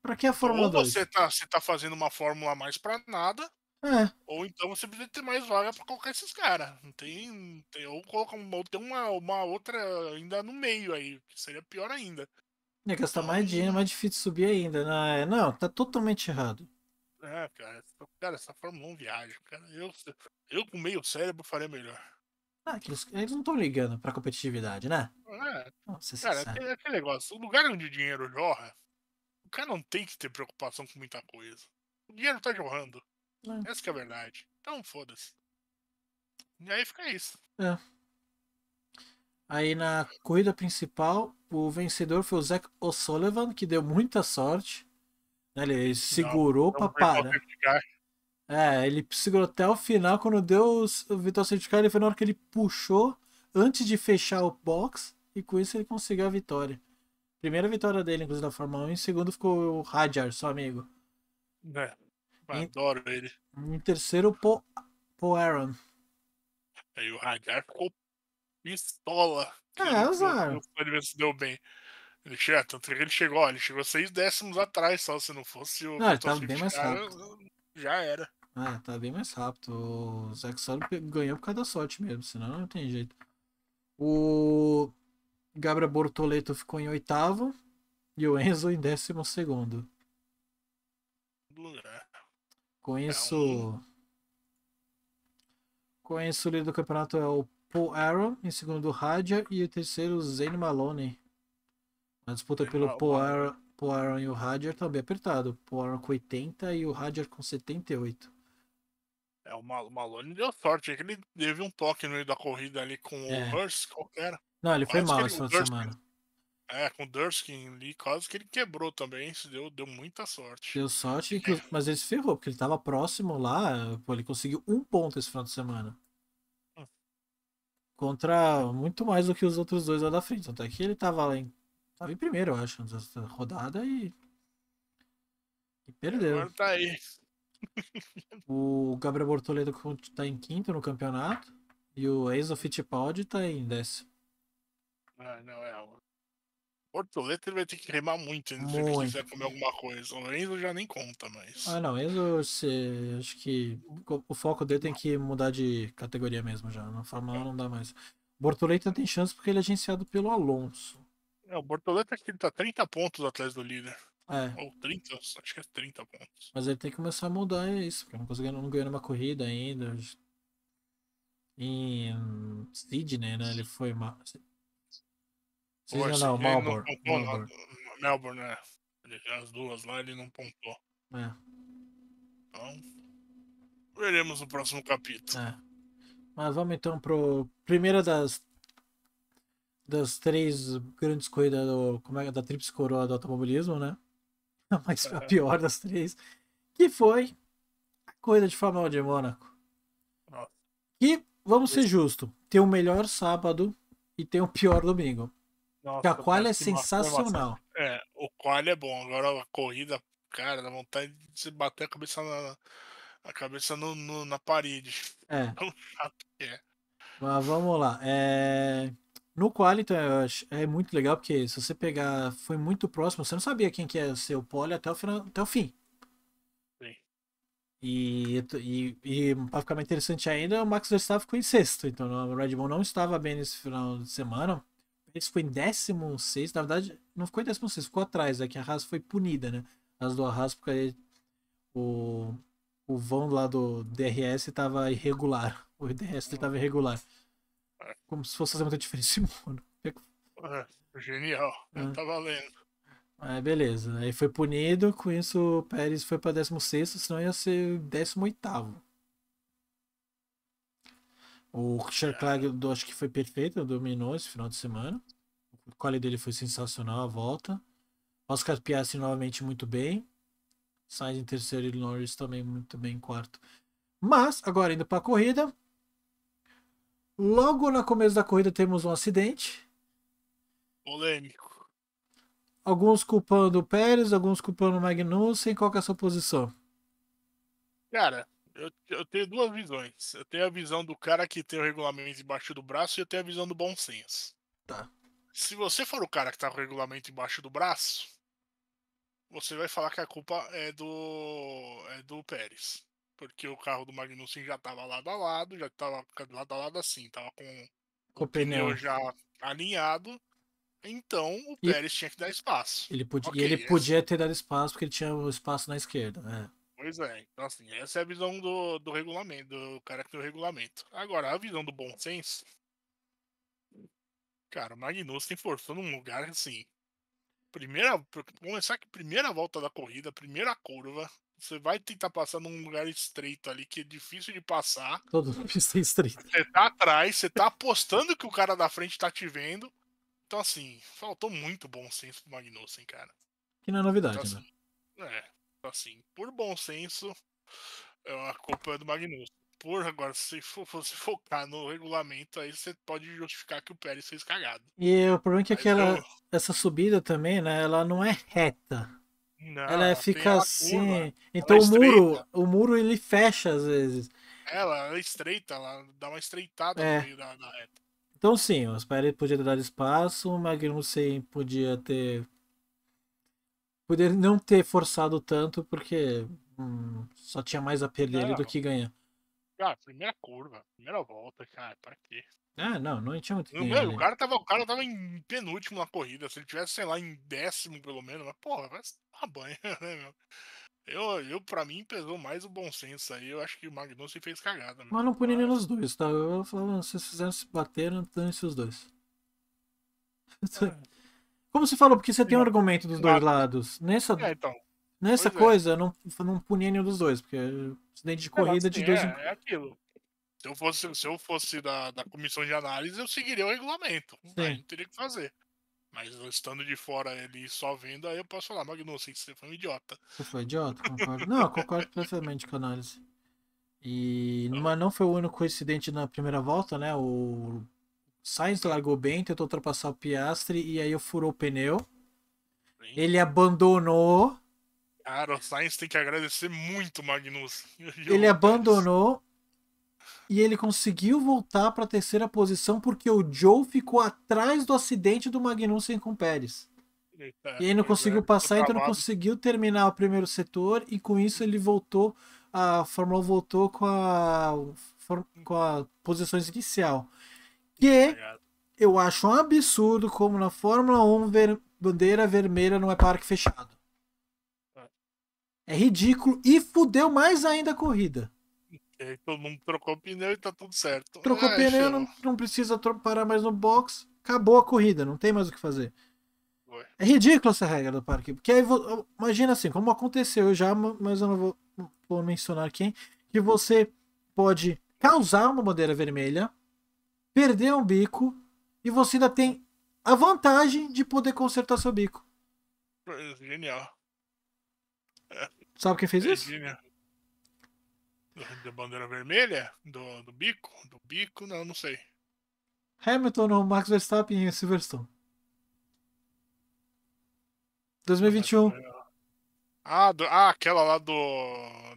Pra que a Fórmula então, ou 2? Você tá, você tá fazendo uma Fórmula mais pra nada. É. Ou então você precisa ter mais vaga pra colocar esses caras. Não tem, tem. Ou colocar ou tem uma, uma outra ainda no meio aí, que seria pior ainda. É gastar tá então, mais dinheiro, mais difícil subir ainda. Não, né? é, não tá totalmente errado. É, cara, cara, essa Fórmula 1 viaja, cara. Eu, eu com meio cérebro faria melhor. Ah, eles, eles não estão ligando pra competitividade, né? É. Nossa, cara, aquele, aquele negócio, o lugar onde o dinheiro jorra, o cara não tem que ter preocupação com muita coisa. O dinheiro tá jorrando. É. Essa é a verdade. Então foda-se. E aí fica isso. É. Aí na corrida principal, o vencedor foi o Zac O'Sullivan, que deu muita sorte. Ele segurou não, não pra parar. É, ele segurou até o final. Quando deu o Vital Safety Car, ele foi na hora que ele puxou antes de fechar o box. E com isso ele conseguiu a vitória. Primeira vitória dele, inclusive, da Fórmula 1. Em segundo ficou o Radjar, seu amigo. É, em, adoro ele. Em terceiro, o Paul Aaron. Aí o Radjar ficou pistola. É, azar. É o deu bem. Ele, é, tanto que ele chegou, ó, ele chegou seis décimos atrás só, se não fosse o. Não, ele tava bem mais cara, rápido. Já era. É, tá bem mais rápido. O Zack Sauber ganhou por causa da sorte mesmo, senão não tem jeito. O Gabriel Bortoleto ficou em oitavo e o Enzo em décimo segundo. Lugar. É. Com é isso. Com isso, o líder do campeonato é o Paul Aaron, em segundo, o Radia, e o terceiro, o Zane Maloney. A disputa pelo Poaron, e o Hadjar tá bem apertado. Poaron com 80 e o Hadjar com 78. É, o Malone deu sorte, é que ele teve um toque no meio da corrida ali com é. o Hurst, qualquer. Não, ele foi mal esse final de semana. É, com o Durskin ali, quase que ele quebrou também. Isso deu, deu muita sorte. Deu sorte, é. mas ele se ferrou, porque ele tava próximo lá. Pô, ele conseguiu um ponto esse final de semana. Hum. Contra muito mais do que os outros dois lá da frente. Até que ele tava lá em Tava tá em primeiro, eu acho, na rodada e. E é, perdeu. Agora tá aí. o Gabriel Bortoleto tá em quinto no campeonato. E o Enzo Fittipaldi tá em décimo. Ah, não, é. O Bortoleto ele vai ter que remar muito, né, se ele quiser comer alguma coisa. O Enzo já nem conta, mas. Ah, não, Enzo, você, acho que o foco dele tem que mudar de categoria mesmo já. Na Fórmula 1 não dá mais. Bortoleto tem chance porque ele é agenciado pelo Alonso. É, o Bortoleta tá acho que ele tá 30 pontos atrás do líder. É. Ou 30, acho que é 30 pontos. Mas ele tem que começar a mudar isso, porque não conseguiu não ganhou uma corrida ainda. Em Sydney, né? Ele foi mal. Sydney não, assim, não Melbourne. Não Melbourne. Melbourne, né? As duas lá ele não pontou. É. Então, veremos no próximo capítulo. É. Mas vamos então pro primeira das das três grandes corridas do, como é, é da Trips Coroa do automobilismo, né? Mas [LAUGHS] a pior das três, que foi a corrida de Fórmula de Mônaco. Nossa. E, vamos ser justos, tem o melhor sábado e tem o pior domingo. Nossa, a qual é sensacional. É, o qual é bom. Agora a corrida, cara, dá vontade de se bater a cabeça na, a cabeça no, no na parede. É. [LAUGHS] Tão chato que é. Mas vamos lá. É... No Quality acho, é muito legal, porque se você pegar, foi muito próximo, você não sabia quem que ia ser o pole até o, final, até o fim. Sim. E, e, e para ficar mais interessante ainda, o Max Verstappen ficou em sexto, então o Red Bull não estava bem nesse final de semana. Ele ficou em décimo sexto, na verdade, não ficou em décimo sexto, ficou atrás, é que a Haas foi punida, né? As do Haas, porque ele, o, o vão lá do DRS estava irregular. [LAUGHS] O DRS estava uhum. irregular. Como se fosse fazer muita diferença no [LAUGHS] mundo. É. é, genial, é. tá valendo. É, beleza. Aí foi punido, com isso o Pérez foi pra 16, senão ia ser 18. O Cherclag, é. acho que foi perfeito, dominou esse final de semana. O quali dele foi sensacional a volta. Oscar Piastri novamente muito bem. Sainz em terceiro e Norris também muito bem em quarto. Mas, agora indo para a corrida, Logo no começo da corrida temos um acidente. Polêmico. Alguns culpando o Pérez, alguns culpando o Magnussen. Qual que é a sua posição? Cara, eu, eu tenho duas visões. Eu tenho a visão do cara que tem o regulamento embaixo do braço e eu tenho a visão do bom senso. Tá. Se você for o cara que tá com o regulamento embaixo do braço, você vai falar que a culpa é do é do Pérez porque o carro do Magnussen já estava lado a lado, já estava lado a lado assim, estava com, com, o pneu já alinhado. Então o e... Pérez tinha que dar espaço. Ele podia, okay, ele esse... podia ter dado espaço porque ele tinha o espaço na esquerda, né? Pois é, então assim, essa é a visão do, do regulamento, do cara que tem o regulamento. Agora, a visão do bom senso. Cara, o Magnussen forçou num lugar assim. Primeira. Começar que primeira volta da corrida, primeira curva, você vai tentar passar num lugar estreito ali que é difícil de passar. Todo difícil é estreito. Você tá atrás, você tá apostando que o cara da frente tá te vendo. Então, assim, faltou muito bom senso pro Magnussen, cara. Que não é novidade, então, né? assim, né? É, então, assim, por bom senso, é a culpa é do Magnussen. Por agora, se [LAUGHS] você focar no regulamento, aí você pode justificar que o Pérez fez cagado. E o problema é que aquela, eu... essa subida também, né? Ela não é reta não, ela fica assim. Então o muro, o muro ele fecha às vezes. Ela é estreita, ela dá uma estreitada é. no meio da, da, reta. Então sim, o Aspire podia dar espaço, o Magnussen podia ter. Poder não ter forçado tanto, porque hum, só tinha mais a perder não, do que ganhar. Cara, ah, primeira curva, primeira volta, cara, pra quê? Ah, não, não tinha muito tempo. o, né? cara tava, o cara tava em penúltimo na corrida. Se ele tivesse, sei lá, em décimo pelo menos, mas porra, vai dar banho, [LAUGHS] né, meu? Eu, eu, pra mim, pesou mais o bom senso aí. Eu acho que o Magnussen fez cagada. Mas não puni nenhum dos dois, tá? Eu se vocês fizeram se bater, dane então esses dois. É. [LAUGHS] Como você falou, porque você tem um argumento dos dois lados. Nessa, é, então. nessa é. coisa, é. não, não punia nenhum dos dois, porque é acidente de corrida de assim, dois. É, em... é aquilo eu fosse, se eu fosse da, da comissão de análise, eu seguiria o regulamento. Aí não teria que fazer. Mas estando de fora ele só vendo, aí eu posso falar, Magnus sei que você foi um idiota. Você foi idiota, concordo. não, eu concordo perfeitamente com a análise. E tá mas não foi o único incidente na primeira volta, né? O Sainz largou bem, tentou ultrapassar o Piastre e aí eu furou o pneu. Sim. Ele abandonou. Cara, o Sainz tem que agradecer muito Magnus. [LAUGHS] Ele abandonou e ele conseguiu voltar para a terceira posição porque o Joe ficou atrás do acidente do Magnussen com o Pérez. Eita, e aí não é, conseguiu né? tá passar, então não conseguiu terminar o primeiro setor e com isso ele voltou, a Fórmula 1 voltou com a, com a posição inicial. Que eu acho um absurdo como na Fórmula 1 ver, bandeira vermelha não é parque fechado. É, é ridículo e fudeu mais ainda a corrida aí é, todo mundo trocou o pneu e tá tudo certo. Trocou o é, pneu, não, não, precisa parar mais no box, acabou a corrida, não tem mais o que fazer. Foi. É ridículo essa regra do parque, porque aí imagina assim, como aconteceu já, mas eu não vou, vou mencionar quem, que você pode causar uma bandeira vermelha, perder um bico e você ainda tem a vantagem de poder consertar seu bico. Genial. Sabe quem fez é isso? Genial da bandeira vermelha? Do, do bico? Do bico, não, não sei. Hamilton ou Max Verstappen em Silverstone? 2021. É, ah, do, ah, aquela lá do.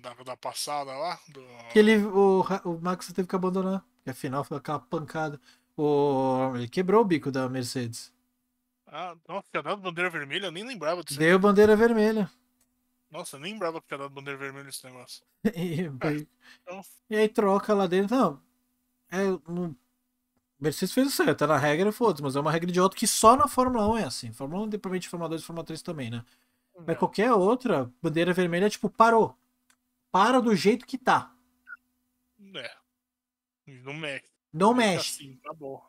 Da, da passada lá? Do... o, o Max teve que abandonar. Porque afinal foi aquela pancada. O, ele quebrou o bico da Mercedes. Ah, nossa, tinha bandeira vermelha, eu nem lembrava disso. Deu bandeira vermelha. Nossa, nem lembrava que era bandeira vermelha esse negócio. [LAUGHS] e, é, então... e aí troca lá dentro. Não. É, Mercedes fez o certo, tá na regra, foda-se, mas é uma regra idiota que só na Fórmula 1 é assim. Fórmula 1, independente de Fórmula 2 e Fórmula 3 também, né? Não. Hum, mas é. qualquer outra, bandeira vermelha, tipo, parou. Para do jeito que tá. É. Não mexe. Não, não mexe. Assim, tá bom.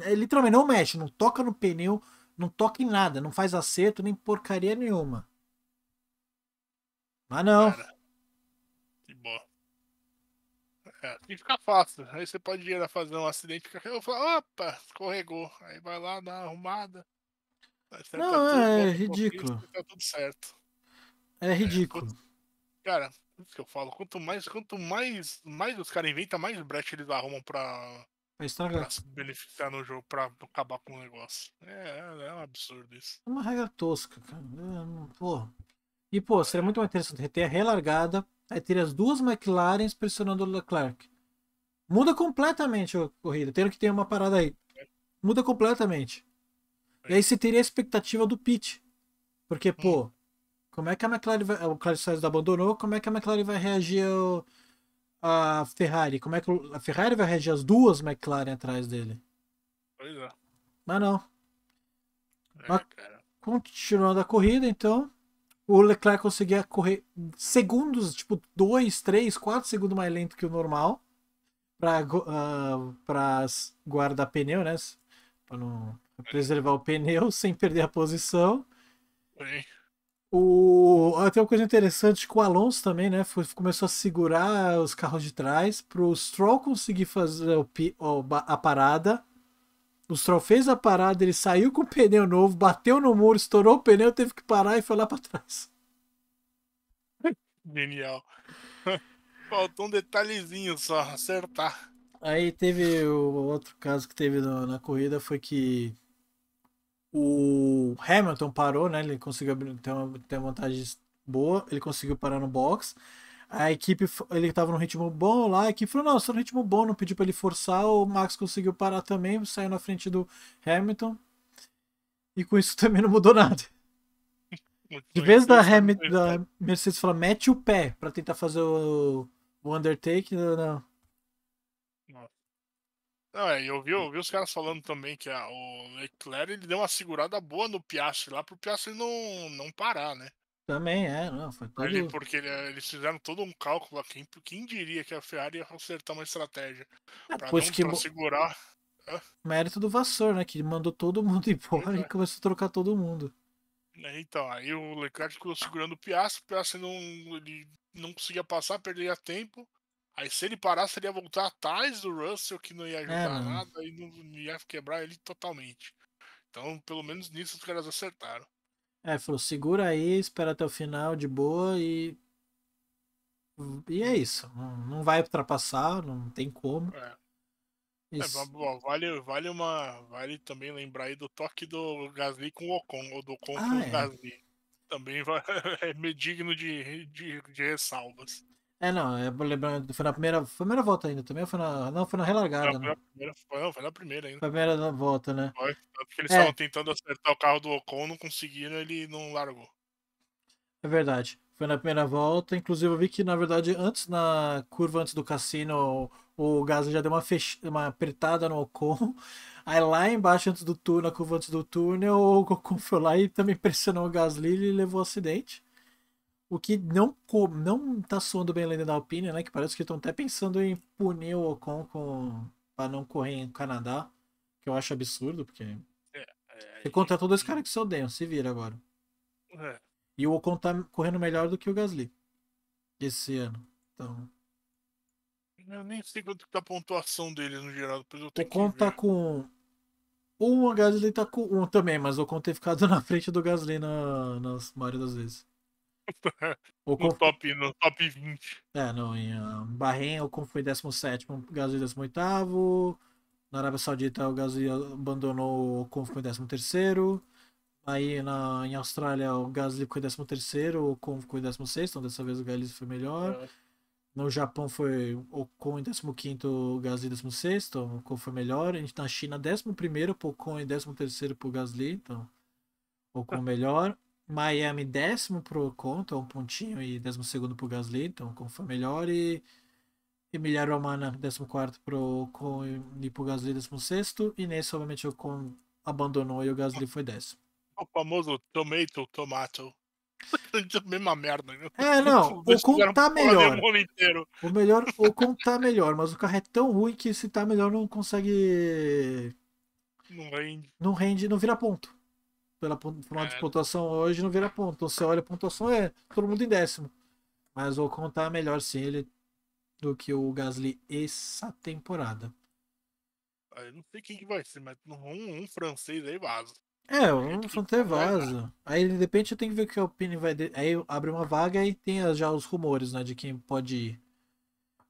É, literalmente, não mexe. Não toca no pneu, não toca em nada, não faz acerto, nem porcaria nenhuma. Mas ah, não. Cara, que bom. É, que ficar fácil. Aí você pode ir lá fazer um acidente, fica eu falo, opa, escorregou. Aí vai lá, dá uma arrumada. Não, tá tudo, é tá ridículo. tá tudo certo. É, é ridículo. É, Cara, isso que eu falo, quanto mais, quanto mais, mais os caras inventam, mais brecha eles arrumam pra, pra Pra se beneficiar no jogo, pra acabar com o negócio. É, é, é um absurdo isso. É uma regra tosca, cara. É, pô. E, pô, seria muito mais interessante ter a relargada, aí ter as duas McLarens pressionando o Leclerc. Muda completamente a corrida. Tendo que ter uma parada aí. Muda completamente. E aí você teria a expectativa do pit. Porque, pô, uhum. como é que a McLaren vai. O Carlos Sainz abandonou, como é que a McLaren vai reagir ao... a Ferrari? Como é que a Ferrari vai reagir as duas McLaren atrás dele? Pois é. Mas não. É, Mas, continuando a corrida, então o Leclerc conseguia correr segundos, tipo 2, 3, 4 segundos mais lento que o normal para uh, ah, guardar pneu, né? Para não preservar o pneu [LAUGHS] sem perder a posição. Oi. O, até ah, uma coisa interessante com o Alonso também, né? Foi, começou a segurar os carros de trás para o Stroll conseguir fazer o, a parada Lustrol fez a parada, ele saiu com o pneu novo, bateu no muro, estourou o pneu, teve que parar e foi lá para trás. [LAUGHS] Genial. [LAUGHS] Faltou um detalhezinho só, acertar. Aí teve o outro caso que teve no, na corrida foi que o Hamilton parou, né? Ele conseguiu ter uma, ter uma vantagem boa, ele conseguiu parar no box a equipe, ele estava num ritmo bom lá, a equipe falou, não, você tá num ritmo bom, não pediu para ele forçar, o Max conseguiu parar também, saiu na frente do Hamilton, e com isso [LAUGHS] também não mudou nada. De vez da, Hamilton, da Mercedes falar, mete o pé para tentar fazer o, o undertake, não. Ah, eu vi, eu vi os caras falando também que a, ah, o Leclerc ele deu uma segurada boa no Piastri lá pro Piastri não, não parar, né? Também é, não, foi tudo... Ele, porque ele, eh, eles fizeram todo um cálculo aqui, quem diria que a Ferrari ia acertar uma estratégia é, ah, para que... segurar... Mérito do Vassour, né, que mandou todo mundo [LAUGHS] embora e começou a trocar todo mundo. Né, então, aí o Leclerc ficou segurando o Piastri, o Piastri não, ele não conseguia passar, perdia tempo. Aí se ele parasse, ele ia voltar atrás do Russell, que não ia é, ajudar é, nada, e não ia quebrar ele totalmente. Então, pelo menos nisso os caras acertaram. É, falou, segura aí, espera até o final de boa e. E é isso. Não, não vai ultrapassar, não tem como. É. É, vale, vale uma. Vale também lembrar aí do toque do Gasly com o Ocon, ou do Ocon ah, com é. o Gasly. Também vai, [LAUGHS] é medigno de, de, de ressalvas. É, não, é, lembrando, foi na primeira, foi na primeira volta ainda também, foi na, não, foi na relargada, não, né? foi na primeira, não, foi na primeira ainda. Foi na primeira volta, né? Foi, tanto eles é. estavam é. tentando acertar o carro do Ocon, não conseguiram, ele não largou. É verdade, foi na primeira volta, inclusive eu vi que, na verdade, antes, na curva antes do cassino, o, o Gasly já deu uma, fech... uma apertada no Ocon, [LAUGHS] aí lá embaixo, antes do túnel, na curva antes do túnel, o Ocon foi lá e também pressionou o Gasly e levou o acidente. O que não, não tá soando bem ainda da Alpine, né? Que parece que estão até pensando em punir o Ocon com, pra não correr em Canadá. Que eu acho absurdo, porque. É, é, e contratou caras que se odeiam, se vira agora. É. E o Ocon tá correndo melhor do que o Gasly. Esse ano. Então. Eu nem sei quanto tá a pontuação dele no geral. Depois eu tenho Ocon que tá com um, o Gasly tá com um também, mas o Ocon ter ficado [LAUGHS] na frente do Gasly na, na maioria das vezes. [LAUGHS] no, com... top, no top 20. É, no, em uh, Bahrein, o Ocon foi 17, o Gasly 18. Na Arábia Saudita, o Gasly abandonou, o Ocon foi 13. Aí na, em Austrália, o Gasly foi 13, o Ocon foi 16, então dessa vez o Gasly foi melhor. É. No Japão foi Ocon em 15, o Gasly 16, então o Ocon foi melhor. Na China, 11, então o Ocon em 13 para o Gasly, então Ocon melhor. Miami décimo pro Conta, um pontinho, e décimo segundo pro Gasly, então como foi melhor, e Emiliano Romana décimo quarto pro Ocon e pro Gasly décimo sexto, e nesse obviamente o Ocon abandonou e o Gasly foi décimo. O famoso tomato, tomato. [LAUGHS] Mesma merda. É, não, o Ocon tá melhor. O melhor, o Ocon tá melhor, mas o carro é tão ruim que se tá melhor não consegue... Não rende. Não rende, não vira ponto pela formato de é. pontuação hoje não vira ponto. Então, você olha a pontuação, é todo mundo em décimo. Mas vou contar melhor sem ele do que o Gasly essa temporada. Ah, eu não sei quem que vai ser, mas um, um francês aí vaza. É, um francês vaza. Né? Aí de repente eu tenho que ver o que a Alpine vai. De... Aí abre uma vaga e tem já os rumores, né, de quem pode ir.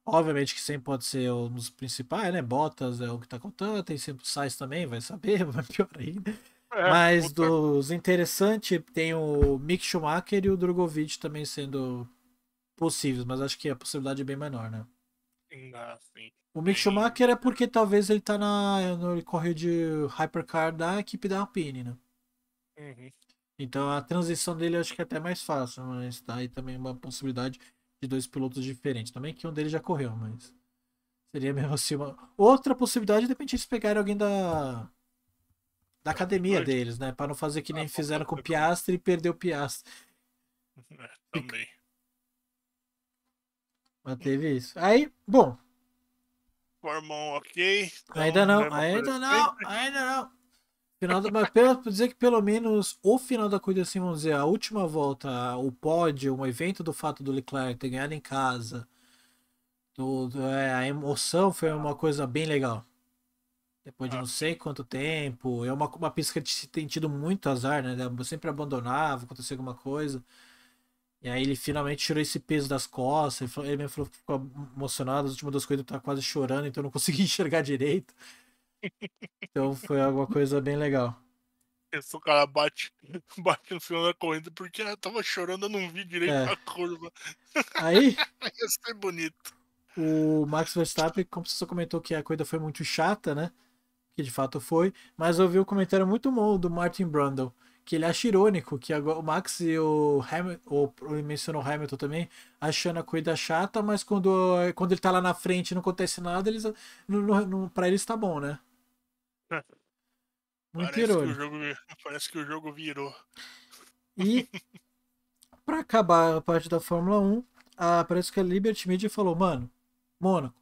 Obviamente que sempre pode ser um dos principais, né? Botas é o que tá contando, tem sempre o Sainz também, vai saber, [LAUGHS] vai pior ainda. É, mas puta. dos interessantes, tem o Mick Schumacher e o Drogovic também sendo possíveis, mas acho que a possibilidade é bem menor, né? Ah, o Mick Schumacher é porque talvez ele tá na. ele corre de Hypercar da equipe da Alpine, né? Uhum. Então a transição dele acho que é até mais fácil, mas tá aí também uma possibilidade de dois pilotos diferentes. Também que um deles já correu, mas. Seria mesmo assim uma. Outra possibilidade, de repente, eles pegarem alguém da da academia é, deles, né? Para não fazer que ah, nem ah, fizeram com o Piastre e perder o Piastre. É, também. Mas teve isso. Aí, bom. Formão ok. Então ainda não, ainda, não, ainda não. Final da, mas pelo, dizer que pelo menos o final da corrida, assim, vamos dizer, a última volta, o pódio, um evento do fato do Leclerc ter ganhado em casa, é, a emoção foi uma coisa bem legal. Depois de ah. não sei quanto tempo. É uma, uma pista que tem tido muito azar, né? né? Eu sempre abandonava, acontecia alguma coisa. E aí ele finalmente tirou esse peso das costas. Ele, falou, ele mesmo falou que ficou emocionado. As últimas duas coisas tá quase chorando, então eu não [LAUGHS] consegui enxergar direito. Então foi alguma coisa bem legal. [LAUGHS] Esse cara bate, [LAUGHS] bate no final da corrida porque ah, eu tava chorando, eu não vi direito é. a curva. Aí. Isso foi bonito. O Max Verstappen, como você só comentou que a corrida foi muito chata, né? que de fato foi, mas ouvi um comentário muito bom do Martin Brundle, que ele acha irônico que agora, o Max e o Hamilton, ele mencionou o Hamilton também, achando a corrida chata, mas quando, quando ele tá lá na frente e não acontece nada, eles, não, pra eles tá bom, né? [LAUGHS] Muito parece irônico. Que jogo, [LAUGHS] parece que o jogo virou. E [LAUGHS] para acabar a parte da Fórmula 1, a, parece que a Liberty Media falou, mano, Mônaco,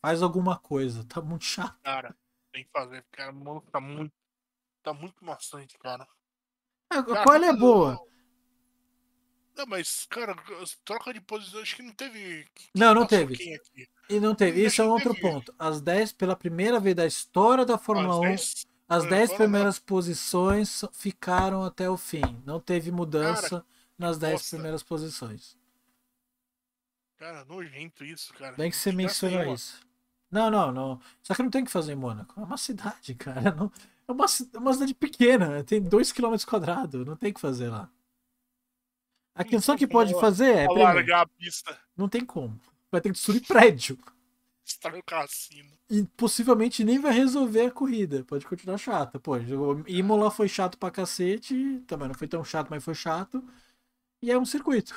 faz alguma coisa, tá muito chato. Cara, tem que fazer, porque O maluco tá muito. Tá muito maçante, cara. a é, cara qual é boa? Não, mas, cara, troca de posição, acho que não teve. Não, não teve. E não teve. Isso é um outro teve. ponto. As 10, pela primeira vez da história da Fórmula 1, as 10 é, primeiras posições ficaram até o fim. Não teve mudança cara, nas 10 primeiras posições. Cara, nojento isso, cara. Bem que você é mencionou isso. Não, não, não. Só que não tem o que fazer em Mônaco. É uma cidade, cara. Não, é, uma, é uma cidade pequena. Tem 2 km quadrados. Não tem o que fazer lá. A questão é que pode fazer é. Largar a pista. Não tem como. Vai ter que destruir prédio. Destruir o cassino. E possivelmente nem vai resolver a corrida. Pode continuar chata. Pô, Imola foi chato pra cacete. Também não foi tão chato, mas foi chato. E é um circuito.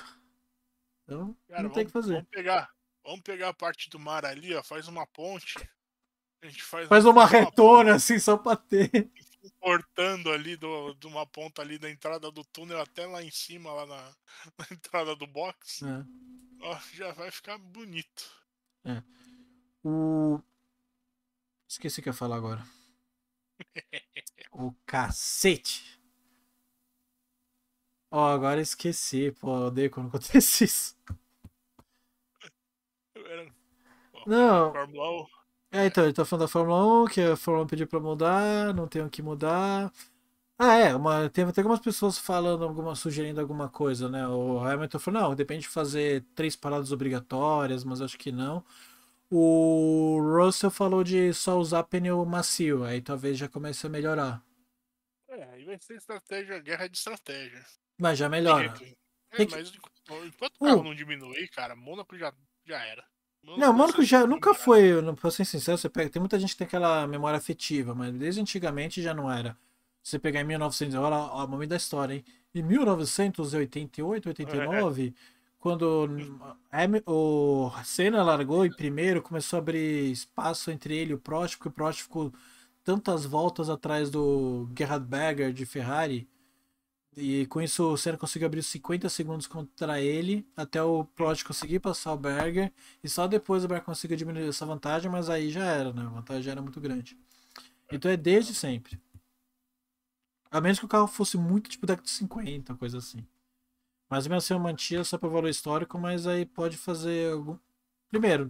Então, cara, não tem o que fazer. Vamos pegar Vamos pegar a parte do mar ali, ó. Faz uma ponte. A gente faz, faz uma, uma retona, assim, só pra ter. Cortando ali do, de uma ponta ali da entrada do túnel até lá em cima, lá na, [LAUGHS] na entrada do box. É. Ó, já vai ficar bonito. É. O. Esqueci o que eu ia falar agora. [LAUGHS] o cacete! Ó, agora esqueci, pô, eu odeio quando [LAUGHS] acontece isso. Não. Fórmula 1. É, então, ele tá falando da Fórmula 1, que a Fórmula 1 pediu pra mudar, não tem o que mudar. Ah, é, uma, tem até algumas pessoas falando, alguma, sugerindo alguma coisa, né? O Hamilton falou, não, depende de fazer três paradas obrigatórias, mas acho que não. O Russell falou de só usar pneu macio, aí talvez já comece a melhorar. É, aí vai ser estratégia, guerra de estratégia. Mas já melhora. É, mas enquanto o uh! carro não diminuir, cara, Mônaco já, já era. Não, já nunca foi, pra ser sincero, você pega, tem muita gente que tem aquela memória afetiva, mas desde antigamente já não era. Você pegar em 1900, olha, olha o momento da história, hein? Em 1988, 89, [LAUGHS] é. quando o Senna largou em primeiro, começou a abrir espaço entre ele e o Prost, porque o Prost ficou tantas voltas atrás do Gerhard Berger de Ferrari e com isso o Senna conseguiu abrir 50 segundos contra ele, até o Prost conseguir passar o Berger, e só depois o Berger conseguiu diminuir essa vantagem, mas aí já era, né? A vantagem já era muito grande. Então é desde sempre. A menos que o carro fosse muito tipo década de 50, coisa assim. Mas mesmo assim eu mantinha só para valor histórico, mas aí pode fazer algum. Primeiro,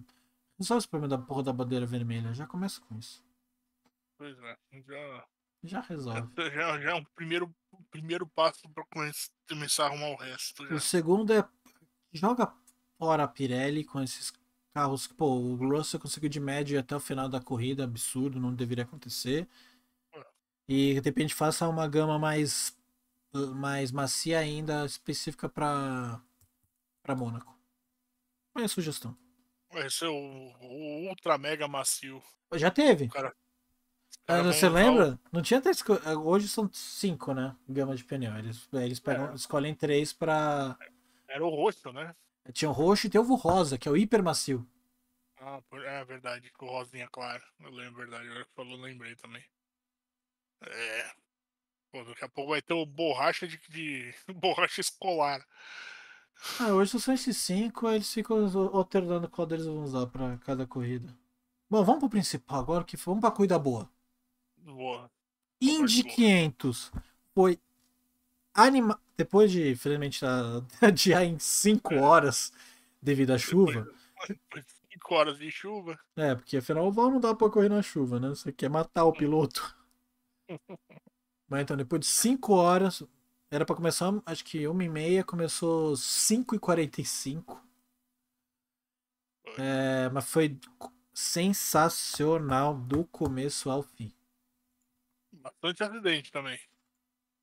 não sabe o problema da porra da bandeira vermelha, já começa com isso. Pois é, já já resolve. É, já, já é um primeiro, primeiro passo para começar a arrumar o resto. Já. O segundo é joga fora a Pirelli com esses carros. Pô, o Russell conseguiu de médio até o final da corrida, absurdo, não deveria acontecer. É. E de repente faça uma gama mais, mais macia ainda, específica para para Mônaco. Qual é a sugestão? esse é o, o ultra mega macio. Já teve? O cara, ah, você lembra? Não tinha três. Hoje são cinco, né? Gama de pneu. Eles, eles pegam, é. escolhem três pra. Era o roxo, né? Tinha o roxo e teve o rosa, que é o hiper macio. Ah, é verdade, com rosinha claro. Eu lembro, verdade. Agora que falou, lembrei também. É. Pô, daqui a pouco vai ter o borracha de, de... [LAUGHS] borracha escolar. Ah, hoje são esses cinco, eles ficam alternando qual deles vão usar pra cada corrida. Bom, vamos pro principal agora, que vamos pra cuida boa. Boa. Indy 500 foi anima... depois de, infelizmente, tá, [LAUGHS] adiar em 5 é. horas devido à chuva. 5 horas de chuva. É, porque afinal o Val não dá pra correr na chuva, né? Você quer matar o é. piloto. [LAUGHS] Mas então, depois de 5 horas, era para começar, acho que 1 e meia, começou 5 e 45. É, mas foi sensacional do começo ao fim. Bastante acidente também.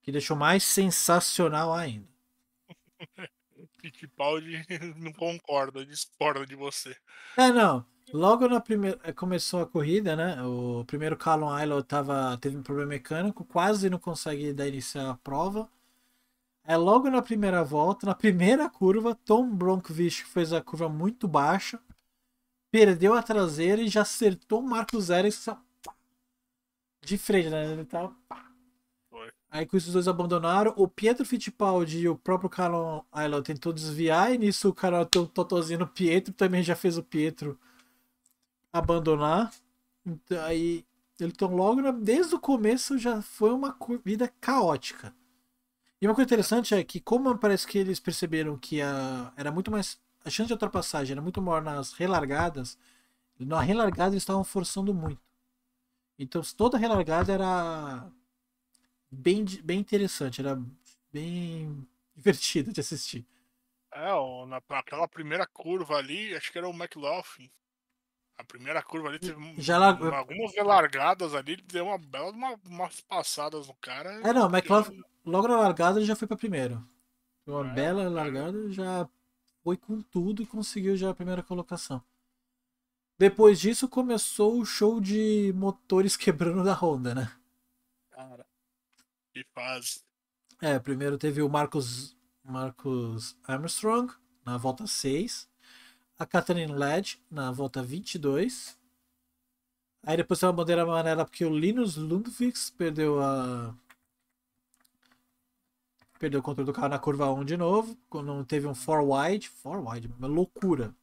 Que deixou mais sensacional ainda. Fittipaldi [LAUGHS] [LAUGHS] não concorda, discorda de você. É, não. Logo na primeira. É, começou a corrida, né? O primeiro Callum Aylo tava... teve um problema mecânico, quase não consegue dar início à prova. É logo na primeira volta, na [LAUGHS] primeira curva, Tom Bronkvich fez a curva muito baixa, perdeu a traseira e já acertou o Marcos Ericsson de frente, né? Ele tá... Aí com isso os dois abandonaram. O Pietro Fittipaldi e o próprio Calon Island tentou desviar, e nisso o cara tem um totozinho no Pietro, também já fez o Pietro abandonar. Então, aí tão logo né? desde o começo já foi uma corrida caótica. E uma coisa interessante é que como parece que eles perceberam que a, era muito mais a chance de ultrapassagem era muito maior nas relargadas, na relargada eles estavam forçando muito. Então toda relargada era bem, bem interessante, era bem [LAUGHS] divertido de assistir. É, na, aquela primeira curva ali, acho que era o McLaughlin. A primeira curva ali teve Já algumas relargadas ali, ele deu uma bela, uma, umas passadas no cara. É, não, o McLaughlin, logo na largada, ele já foi para primeiro. Uma é, bela é. largada, já foi com tudo e conseguiu já a primeira colocação. Depois disso começou o show de motores [LAUGHS] quebrando da Honda, né? Cara, que fase. É, primeiro teve o Marcos, Marcos Armstrong na volta 6, a Catherine Ledge na volta 22. Aí depois tem uma bandeira amarela porque o Linus Lundvigs perdeu a perdeu o controle do carro na curva 1 de novo, quando teve um 4 wide, 4 wide, uma loucura.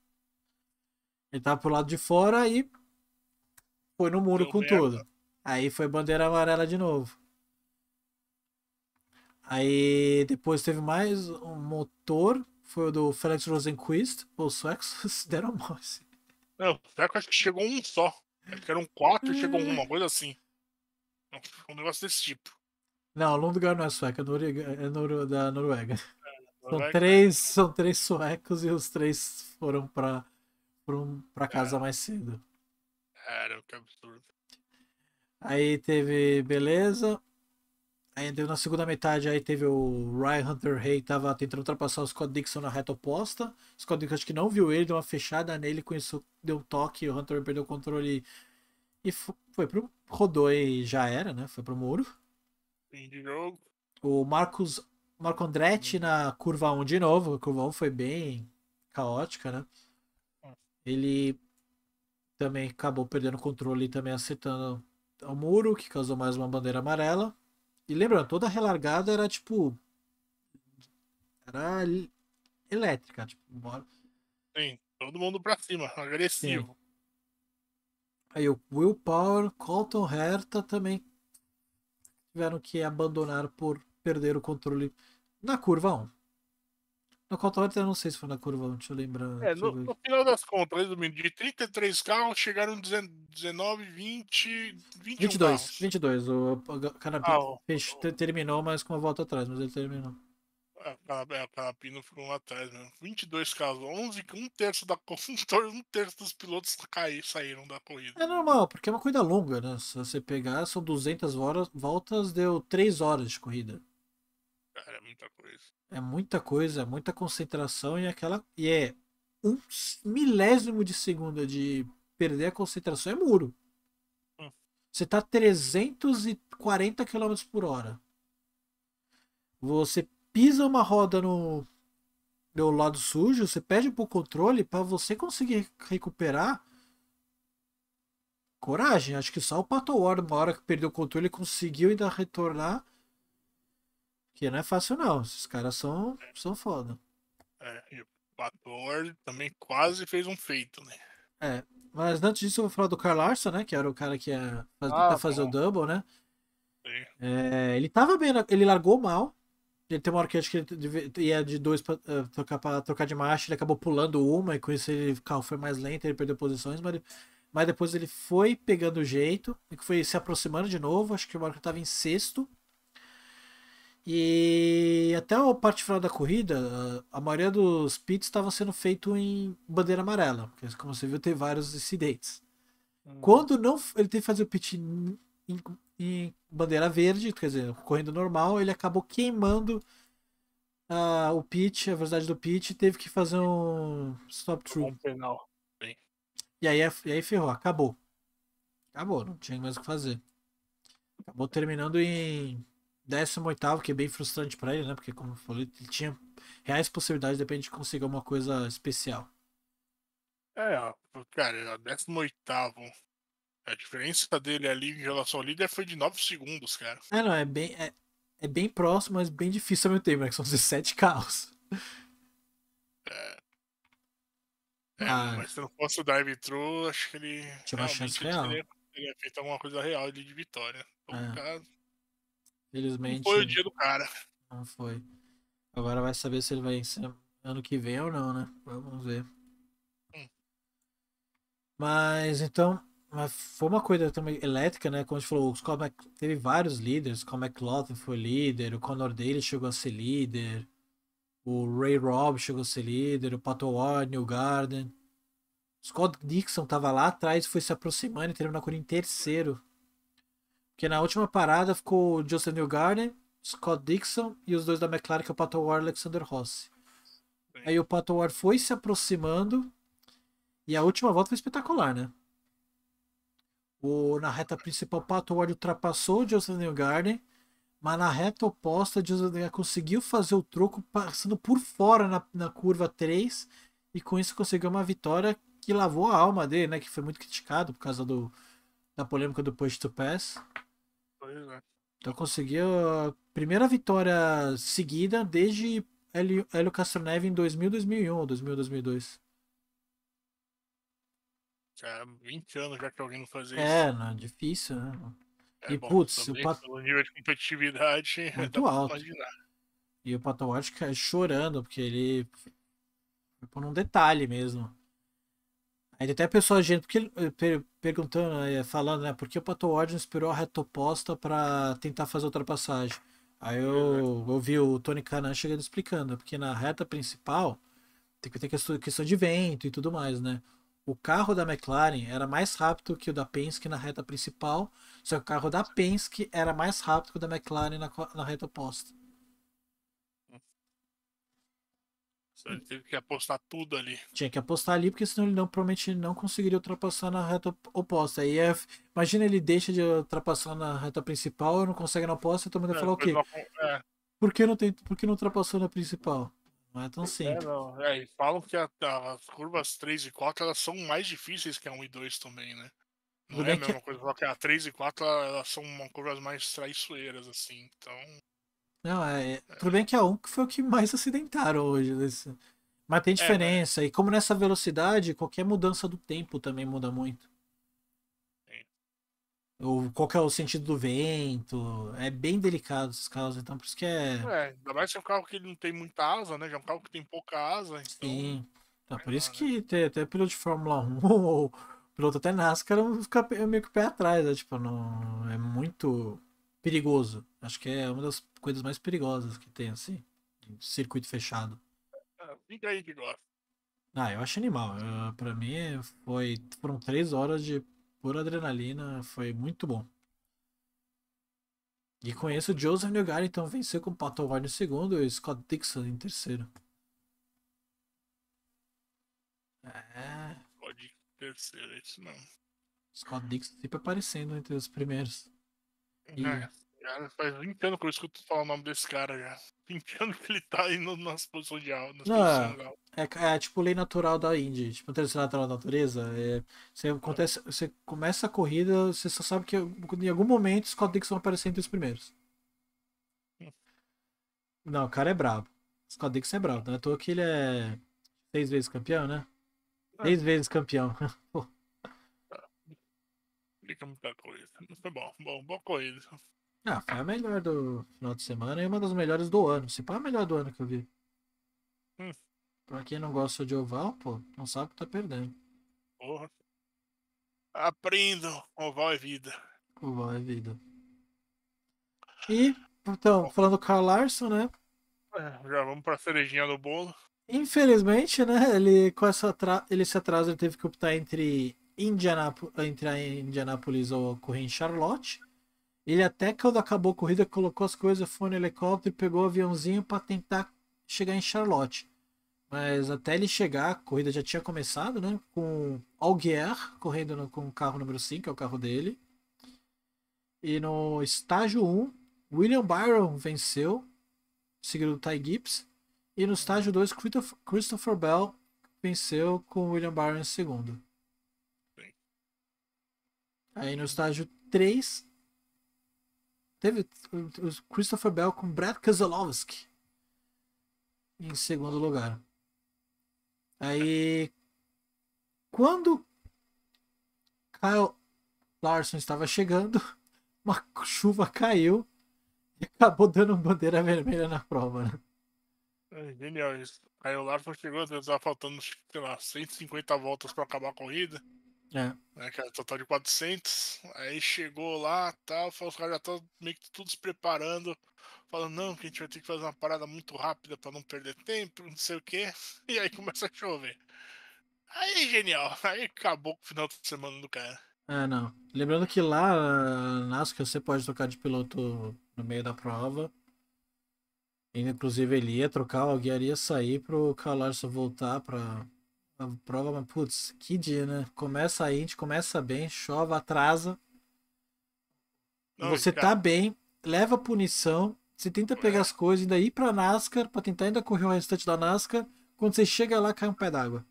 Ele tava pro lado de fora e foi no muro Deu com merda. tudo. Aí foi bandeira amarela de novo. Aí depois teve mais um motor, foi o do Felix Rosenquist. Os suecos [LAUGHS] deram mole. Não, o que acho que chegou um só? Acho que eram quatro e chegou uma é. coisa assim. Um negócio desse tipo. Não, Lundgren não é sueco, é, é Nor da Noruega. É, Noruega. São, né? três, são três suecos e os três foram pra para casa mais cedo. Cara, que absurdo. Aí teve beleza. Aí na segunda metade aí teve o Ryan Hunter Hay tava tentando ultrapassar o Scott Dixon na reta oposta. O Scott Dixon acho que não viu ele, deu uma fechada nele, conheceu, deu um toque, o Hunter perdeu o controle e foi pro rodou e já era, né? Foi pro muro. Fim de jogo. O Marcos Marco Andretti hum. na curva 1 de novo. A curva 1 foi bem caótica, né? ele também acabou perdendo o controle e também acertando o muro, que causou mais uma bandeira amarela. E lembrando, toda a relargada era tipo. Era elétrica, tipo, embora. Sim, todo mundo pra cima, [LAUGHS] agressivo. Sim. Aí o Will Power, Colton Herta também tiveram que abandonar por perder o controle na curva 1. No Cotorta eu não sei se foi na curva deixa eu lembrar. É, no, no, final das contas, de 33 carros chegaram 19, 20, 21 22, carros. 22. O Canapino ah, o, terminou, mas com uma volta atrás, mas ele terminou. É, o é, Canapino ficou lá atrás mesmo. 22 carros, 11, um terço da [LAUGHS] um terço dos pilotos cair, saíram da corrida. É normal, porque é uma corrida longa, né? Se você pegar, são 200 horas, voltas, deu 3 horas de corrida. Cara, é muita coisa. É muita coisa, é muita concentração e aquela. E é um milésimo de segundo de perder a concentração é muro. Hum. Você tá 340 km por hora. Você pisa uma roda no, no lado sujo, você perde pro controle para você conseguir recuperar. Coragem, acho que só o Pato War, uma hora que perdeu o controle, conseguiu ainda retornar que não é fácil, não. Esses caras são, são foda. É, o ator também quase fez um feito, né? É, mas antes disso eu vou falar do Carl Larson, né? Que era o cara que ia fazer, ah, fazer o double, né? É, ele tava bem, ele largou mal. Ele tem uma hora que acho que ele ia de dois pra, uh, trocar, pra, trocar de marcha, ele acabou pulando uma, e com isso ele carro foi mais lento, ele perdeu posições, mas, ele, mas depois ele foi pegando o jeito, e foi se aproximando de novo, acho que uma hora que ele tava em sexto. E até a parte final da corrida, a maioria dos pits estavam sendo feito em bandeira amarela, porque como você viu, tem vários incidentes. Hum. Quando não ele teve que fazer o pit em, em, bandeira verde, quer dizer, correndo normal, ele acabou queimando uh, o pit, a velocidade do pit, e teve que fazer um stop through. E aí, é e aí ferrou, acabou. Acabou, não tinha mais o que fazer. Acabou terminando em 18 que é bem frustrante para ele, né? Porque, como eu falei, ele tinha reais possibilidades, depende de conseguir alguma coisa especial. É, cara, 18 a diferença dele ali em relação ao líder foi de 9 segundos, cara. É, não, é bem, é, é bem próximo, mas bem difícil ao mesmo tempo, né? Que são 17 [LAUGHS] carros. É. é ah, mas se não fosse o Dive True, acho que ele. Tinha uma chance real. Ele teria feito alguma coisa real de vitória. Então, é. caso. Felizmente. Não foi o dia do cara. Não foi. Agora vai saber se ele vai ser ano que vem ou não, né? Vamos ver. Hum. Mas então, mas foi uma coisa também elétrica, né? Como a gente falou, o Scott Mac... teve vários líderes. O Scott McLaughlin foi líder, o Conor Daly chegou a ser líder, o Ray Robb chegou a ser líder, o Pato Ward, New Garden. O Scott Dixon tava lá atrás, foi se aproximando e terminou na corrida em terceiro. Porque na última parada ficou o Joseph Newgarden, Scott Dixon e os dois da McLaren, que é o Pato War e Alexander Rossi. Aí o Pato War foi se aproximando e a última volta foi espetacular, né? O, na reta principal, o Pato Ward ultrapassou o Joseph Newgarden, mas na reta oposta, o Joseph Newgarden conseguiu fazer o troco passando por fora na, na curva 3 e com isso conseguiu uma vitória que lavou a alma dele, né? Que foi muito criticado por causa do, da polêmica do Push to Pass. Né? Então conseguiu a primeira vitória seguida desde Hélio, Hélio Castroneve em 2000, 2001, 2000, 2002. Cara, 20 anos já que alguém não fazia é, isso. É, difícil, né? É, e, bom, putz, o Pato... pelo nível de competitividade [LAUGHS] muito alto. E o Pato Watch é chorando, porque ele foi por um detalhe mesmo ainda tem até pessoal gente porque, eh, per, perguntando, eh, falando, né? Por que o Pato Ward inspirou a reta oposta para tentar fazer ultrapassagem? Aí eu uhum. ouvi o Tony Canan chegando explicando, né, porque na reta principal tem que ter questão de vento e tudo mais, né? O carro da McLaren era mais rápido que o da Penske na reta principal, só que o carro da Penske era mais rápido que o da McLaren na, na reta oposta. Ele teve que apostar tudo ali. Tinha que apostar ali, porque senão ele não, provavelmente não conseguiria ultrapassar na reta oposta. Aí é, imagina ele deixa de ultrapassar na reta principal, não consegue na oposta, então ele vai é, falar o quê? Não, é. Por, que não tem, por que não ultrapassou na principal? Não é tão é, simples. É, é falam que a, a, as curvas 3 e 4 elas são mais difíceis que a 1 e 2 também, né? Não é a mesma que... coisa, só que a 3 e 4 elas são curvas mais traiçoeiras, assim, então. Não, é, é. Tudo bem que a um que foi o que mais acidentaram hoje. Mas tem é, diferença. É, E como nessa velocidade, qualquer mudança do tempo também muda muito. Sim. Ou qual é o sentido do vento. É bem delicado esses carros, então por isso que é. É, ainda mais se é um carro que não tem muita asa, né? Já é um carro que tem pouca asa. Então... Sim. tá por isso que né. tem até piloto de Fórmula 1 [LAUGHS] ou piloto até NASCAR fica meio que pé atrás, né? Tipo, não, é muito perigoso. Acho que é uma das coisas mais perigosas que tem, assim, circuito fechado. Fica aí que gosta. Ah, eu acho animal. Uh, é, para mim foi foram três horas de pura adrenalina, foi muito bom. E conheço o Joseph Newgar, então venceu com o Patovar no segundo e o Scott Dixon em terceiro. É. Pode terceiro, é isso não. Scott Dixon sempre aparecendo entre os primeiros. É, faz 20 anos que eu escuto falar o nome desse cara já. 20 [LAUGHS] anos que ele tá aí no, nas posições de aula. Não, é, é, é, tipo lei natural da Indy, tipo terceira natural da natureza. É, você, tá. acontece, você começa a corrida, você só sabe que em algum momento os Dixon vão aparecer entre os primeiros. Hum. Não, o cara é brabo. Scott Dixon é brabo. Não é à toa que ele é seis vezes campeão, né? É. Seis vezes campeão. [LAUGHS] explica muita coisa. Mas foi bom, bom, boa corrida. Ah, foi a melhor do final de semana e uma das melhores do ano. Se pá, a melhor do ano que eu vi. Hum. Pra quem não gosta de oval, pô, não sabe que tá perdendo. Porra. Aprendam, oval é vida. Oval é vida. E, então, falando do Carl Larson, né? É, já vamos pra cerejinha do bolo. Infelizmente, né? Ele, com essa tra... ele se atrasa, ele teve que optar entre Indianap entre Indianapolis ou correr em Charlotte. Ele até quando acabou a corrida colocou as coisas, foi no helicóptero, pegou o aviãozinho para tentar chegar em Charlotte. Mas até ele chegar, a corrida já tinha começado, né? Com Alguier correndo no, com o carro número 5, que é o carro dele. E no estágio 1, William Byron venceu, seguido do Ty Gibbs. E no estágio 2, Christopher Bell venceu com William Byron em segundo. Aí no estágio 3, teve o Christopher Bell com Brad Keselowski em segundo lugar. Aí, quando Kyle Larson estava chegando, [LAUGHS] uma chuva caiu e acabou dando bandeira vermelha na prova. Né? É genial isso. Kyle Larson chegou, estava tá faltando, sei lá, 150 voltas para acabar a corrida. É. Né, total de 400. Aí chegou lá, tal, tá, os caras já estão meio que tudo se preparando, falando, não, que a gente vai ter que fazer uma parada muito rápida para não perder tempo, não sei o quê. [LAUGHS] E aí começa a chover. Aí, genial. Aí acabou o final de semana do cara. É, não. Lembrando que lá, NASCAR, você pode trocar de piloto no meio da prova. Inclusive, ele ia trocar, a guiaria sair pro Calarso voltar pra a prova, mas putz, que dia, né? Começa aí, a gente começa bem, chova, atrasa. Não, você tá cara... tá bem, leva punição, você tenta pegar é. as coisas, ainda ir pra NASCAR, pra tentar ainda correr o restante da NASCAR. Quando você chega lá, cai um pé d'água.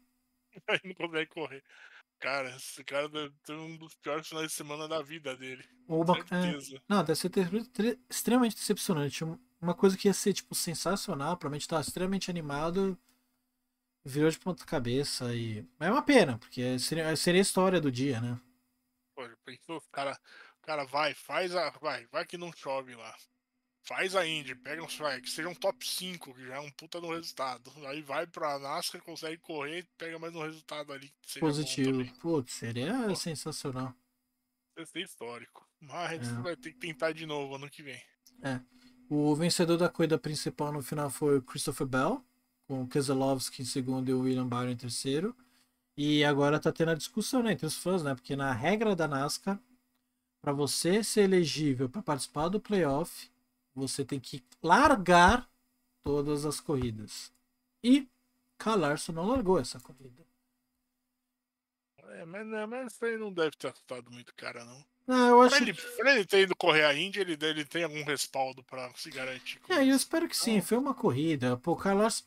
[LAUGHS] Aí não consegue correr. Cara, esse cara tem um dos piores finais de semana da vida dele. Uma... É... Não, deve ser extremamente decepcionante. Uma coisa que ia ser, tipo, sensacional, provavelmente tava extremamente animado virou de ponta cabeça e. Mas é uma pena, porque seria, seria a história do dia, né? Pô, pensou, cara, cara, vai, faz a. Vai, vai que não chove lá. Faz a Indy, pega um vai, que seja um top 5, que já é um puta no resultado. Aí vai pra NASCAR, consegue correr pega mais um resultado ali. Positivo. Putz, seria Pô. sensacional. seria ser histórico. Mas é. vai ter que tentar de novo ano que vem. É. O vencedor da corrida principal no final foi o Christopher Bell, com Keselowski em segundo e o William Byron em terceiro. E agora está tendo a discussão né, entre os fãs, né? Porque na regra da NASCAR, para você ser elegível para participar do playoff, você tem que largar todas as corridas. E Calarso não largou essa corrida. É, mas, não, mas isso aí não deve ter assustado muito cara, não. Não, eu acho... pra, ele, pra ele ter ido correr a Índia, ele, ele tem algum respaldo para se garantir. É, eu espero que sim. Foi uma corrida. Pô, Carlos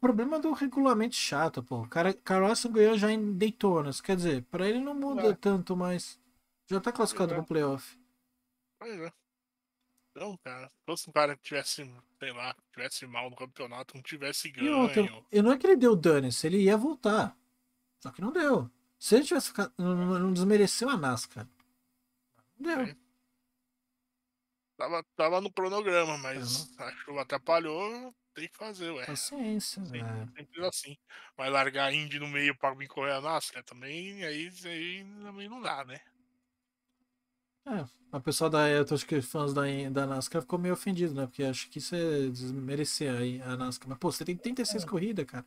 problema do regulamento chato, pô. Cara, Carrasco ganhou já em Daytona. Quer dizer, para ele não muda é. tanto, mas já tá classificado para é. playoff. Pois é. Então, cara, se fosse um cara que tivesse, sei lá, tivesse mal no campeonato, não tivesse ganho. E, outro, não é que ele deu dano, é se ele ia voltar. Só que não deu. Se ele tivesse ficado. Não, não desmereceu a NASCAR. Não deu. Tava, tava no cronograma, mas uhum. a chuva atrapalhou tem que fazer, ué. Paciência, tem, né? Sempre assim. Vai largar Indy no meio para vir correr a NASCAR também, aí, aí também não dá, né? É, a pessoa da. Eu acho que fãs da, da NASCAR ficou meio ofendido, né? Porque acho que isso é desmerecer aí a NASCAR. Mas, pô, você tem 36 é. corridas, cara.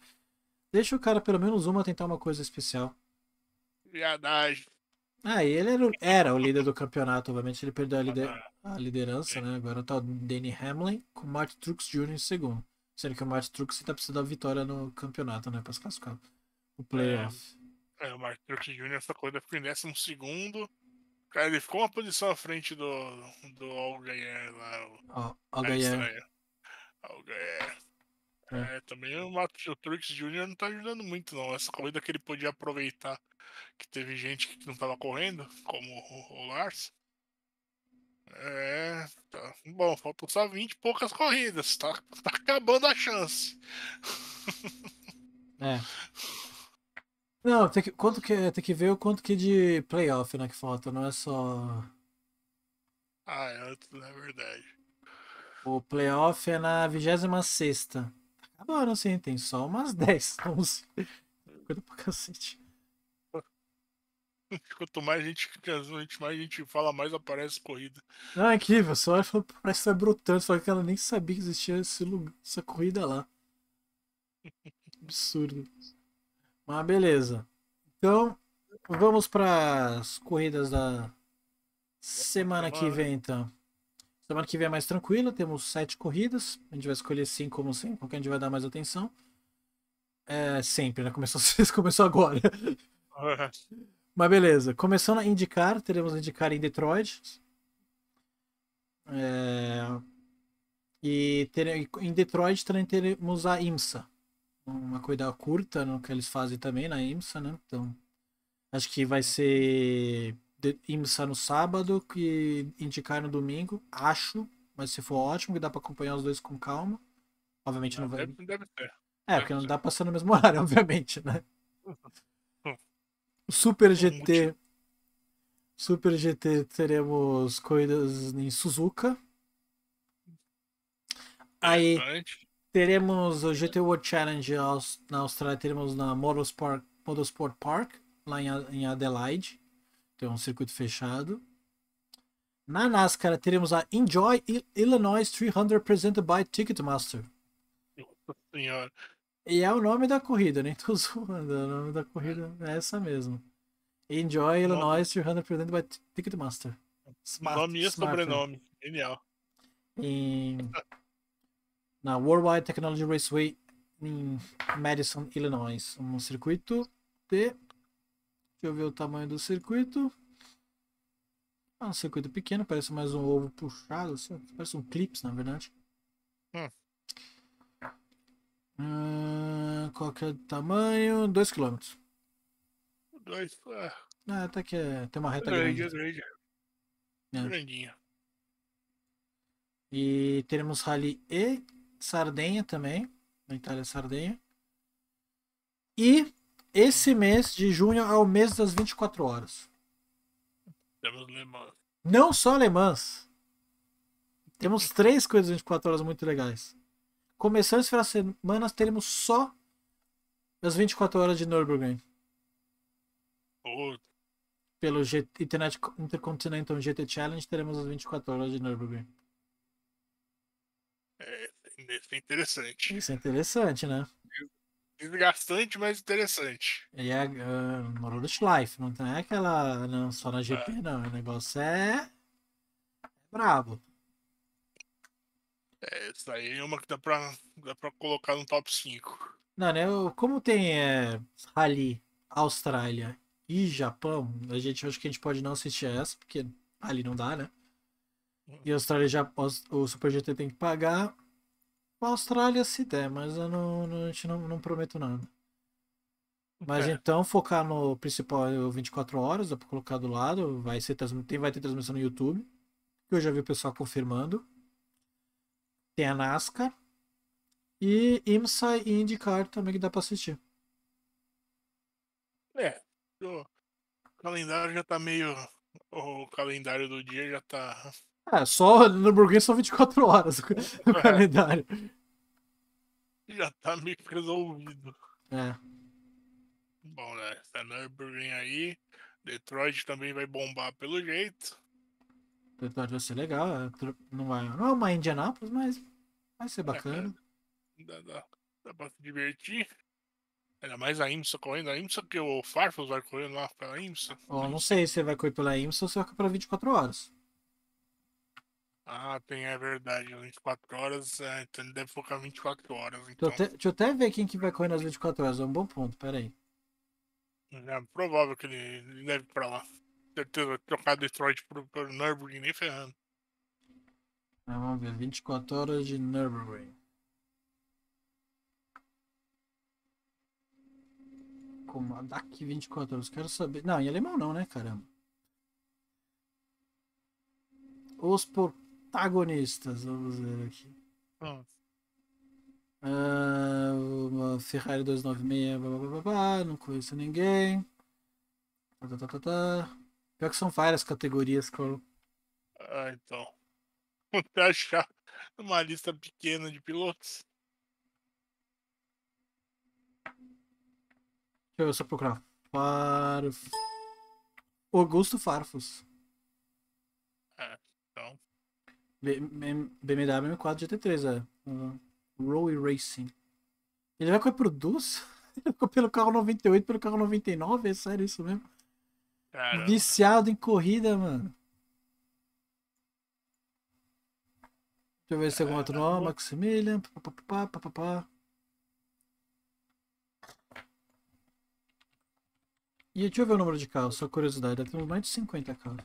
Deixa o cara pelo menos uma tentar uma coisa especial. Viadagem. Ah, e ele era, era, o líder do campeonato, obviamente ele perdeu a, lider, ah, a liderança, né? Agora tá o Danny Hamlin com Martin Truex Jr. em segundo. Sendo que o Martin Trucks ainda precisando da vitória no campeonato, né? Pra se cascar. O é. playoff. É, é o Martin Trucks Jr. essa corrida ficou em segundo, Cara, ele ficou uma posição à frente do, do Algayer lá. O, oh, Algayer. É. é, também o Matheus Trucks Jr. não tá ajudando muito, não. Essa corrida que ele podia aproveitar que teve gente que não tava correndo, como o, o Lars. É, tá. Bom, faltam só 20 e poucas corridas. Tá, tá acabando a chance. É. Não, tem que, quanto que, tem que ver o quanto que de playoff, né, que falta, não é só. Ah, é, não é né, verdade. O playoff é na 26 Tá acabando, assim, tem só umas 10, [LAUGHS] 11. Coisa pra cacete. [LAUGHS] Quanto mais a gente, mais a gente fala, mais aparece corrida. Ah, aqui, só olha parece que tá brotando, só que ela nem sabia que existia esse lugar, essa corrida lá. [LAUGHS] Absurdo. Mas beleza. Então, vamos para as corridas da semana que vem, então. Semana que vem é mais tranquila, temos sete corridas. A gente vai escolher cinco, como sempre, porque a gente vai dar mais atenção. É, sempre, né? Começou, [LAUGHS] começou agora. É. Mas beleza, começando a indicar, teremos a indicar em Detroit. É... E ter... em Detroit também teremos a IMSA. Uma coisa curta no que eles fazem também na IMSA, né? Então, acho que vai ser IMSA no sábado e indicar no domingo, acho. Mas se for ótimo, que dá para acompanhar os dois com calma. Obviamente não, não ah, vai. Deve, é, porque não dá passando no mesmo [LAUGHS] horário, obviamente, né? [LAUGHS] Super GT. Super GT teremos corridas em Suzuka. Aí teremos o GT World Challenge na Austrália, teremos na Motorsport, Motorsport Park, lá em Adelaide. Tem um circuito fechado. Na NASCAR teremos a Enjoy Illinois 300 presented by Ticketmaster. Nossa senhora. E é o nome da corrida, nem tô [LAUGHS] zoando. O nome da corrida é essa mesmo. Enjoy Illinois 300% by Ticketmaster. nome e sobrenome. Genial. Em... Na Worldwide Technology Raceway em Madison, Illinois. Um circuito de. Deixa eu ver o tamanho do circuito. É um circuito pequeno, parece mais um ovo puxado, assim. parece um clips, na verdade. Hum. Ah, qual que é o tamanho? 2 km. 2, ah. ah, até que é, tem uma reta grande. Grande, grande. É. Grandinha. E teremos Rally e Sardenha também. Na Itália, Sardenha. E esse mês de junho é o mês das 24 horas. Temos Le Mans. Não só Le Mans. Temos três coisas 24 horas muito legais. Começando esse final de semana, teremos só as 24 horas de Nürburgring. Oh. Pelo G Internet Intercontinental GT Challenge, teremos as 24 horas de Nürburgring. É, isso é interessante. Isso é interessante, né? Desgastante, mas interessante. E é uh, ah, Road Life, não é aquela. Não, só na GP, é. não. O negócio é. bravo. É, isso aí, é uma que dá pra, dá pra colocar no top 5. Não, né? Como tem é, Rally Austrália e Japão, a gente acho que a gente pode não assistir essa, porque ali não dá, né? E a hum. Austrália já o Super GT tem que pagar. A Austrália se der, mas eu não, não, a gente não, não prometo nada. Mas é. então focar no principal 24 horas, dá pra colocar do lado, vai, ser, vai ter transmissão no YouTube. Que eu já vi o pessoal confirmando. Tem a NASCAR. E IMSA e IndyCar também que dá pra assistir. É. O calendário já tá meio. O calendário do dia já tá. É, só Nürburgring são 24 horas o [LAUGHS] é. calendário. Já tá meio resolvido. É. Bom, né? Essa Nürburgring aí. Detroit também vai bombar pelo jeito. Apesar de vai ser legal, é não, vai, é, não é uma Indianápolis, mas vai ser é, bacana. dá, dá, dá pra se divertir. Ainda mais a IMSA correndo. A IMSA que o Farfus vai correndo lá pela IMSA. Ó, não sei se você vai correr pela IMSA ou se vai correr pela 24 horas. Ah, tem, é verdade. 24 horas, é, então ele deve focar 24 horas. Então. Deixa, eu então. até, deixa eu até ver quem que vai correr nas 24 horas. É um bom ponto, peraí. É provável que ele, ele deve ir pra lá. Deve ter trocado Detroit por, por Nürburgring, nem ferrando. vamos ver, 24 horas de Nürburgring. Como, daqui 24 horas, quero saber. Não, em alemão não, né, caramba? Os protagonistas, vamos ver aqui. Ah. Uh, Ferrari 296, blá, blá, blá, blá, não conheço ninguém. Tá, tá, tá, tá, tá. Pior que são várias categorias, Carl. Ah, então. [LAUGHS] Vou achar uma lista pequena de pilotos. Deixa eu só procurar. Farf... Augusto Farfus. É, então. BMW M4 GT3, é. Uh, Roy Racing. Ele vai com pro Produce? [LAUGHS] Ele vai pelo carro 98, pelo carro 99? É sério isso mesmo? Caramba. Viciado em corrida, mano. Deixa eu ver se tem algum outro nome. É, tá Maximilian. Pá, pá, E deixa eu ver o número de carros, só curiosidade. Deve ter mais de 50 carros.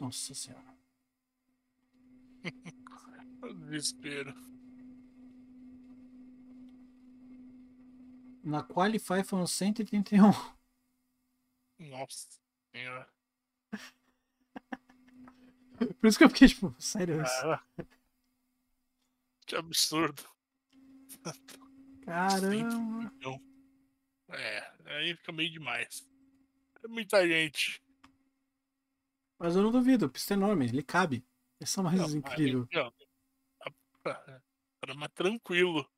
Nossa senhora. [LAUGHS] Desespero. Na Qualify foram 131. Nossa senhora. [LAUGHS] Por isso que eu fiquei tipo, sério Que absurdo. Caramba. É, aí fica meio demais. É muita gente. Mas eu não duvido, o pista é enorme, ele cabe. Essa é mais não, é incrível. Né? Ah, é, era mais tranquilo.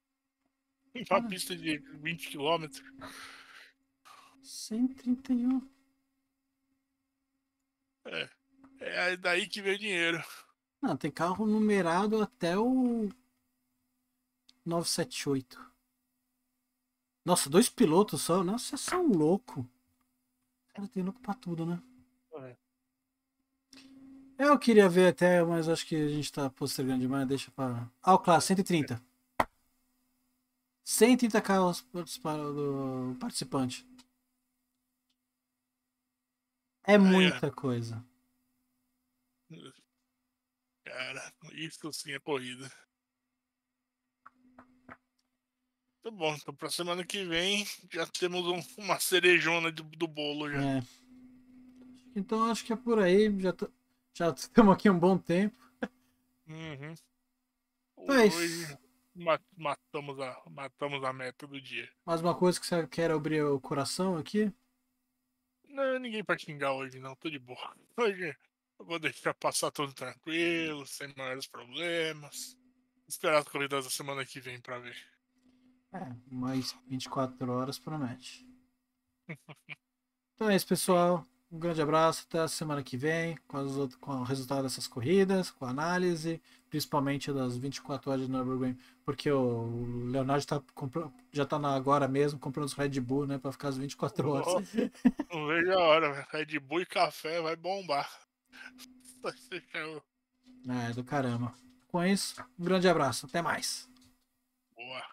[LAUGHS] Uma ah. pista de 20 km. 131. É. É daí que vem o dinheiro. Não, tem carro numerado até o 978. Nossa, dois pilotos só. Nossa, vocês são louco. Cara, tem louco pra tudo, né? É, eu queria ver até, mas acho que a gente está postergando demais. Deixa para. Ah, o Class, 130. 130 carros para o participante. É muita é. coisa. Cara, isso sim é corrida. Tá bom, então pra semana que vem já temos um, uma cerejona do, do bolo já. É. Então acho que é por aí. Já tô... Já estamos aqui um bom tempo. Uhum. Mas... Hoje matamos a, matamos a meta do dia. Mais uma coisa que você quer abrir o coração aqui? Não, ninguém pra xingar hoje não, tô de boa. [LAUGHS] Hoje eu vou deixar passar tudo tranquilo, sem maiores problemas. Esperar as corridas da semana que vem pra ver. É, mais 24 horas promete. [LAUGHS] então é isso, pessoal. Um grande abraço, até a semana que vem, com, as, com o resultado dessas corridas, com a análise, principalmente das 24 horas de Nürburgring, porque o Leonardo tá, já está agora mesmo comprando os Red Bull, né, para ficar as 24 horas. Oh, não vejo a hora, Red Bull e café vai bombar. [LAUGHS] É, é, do caramba. Com isso, um grande abraço, até mais. Boa.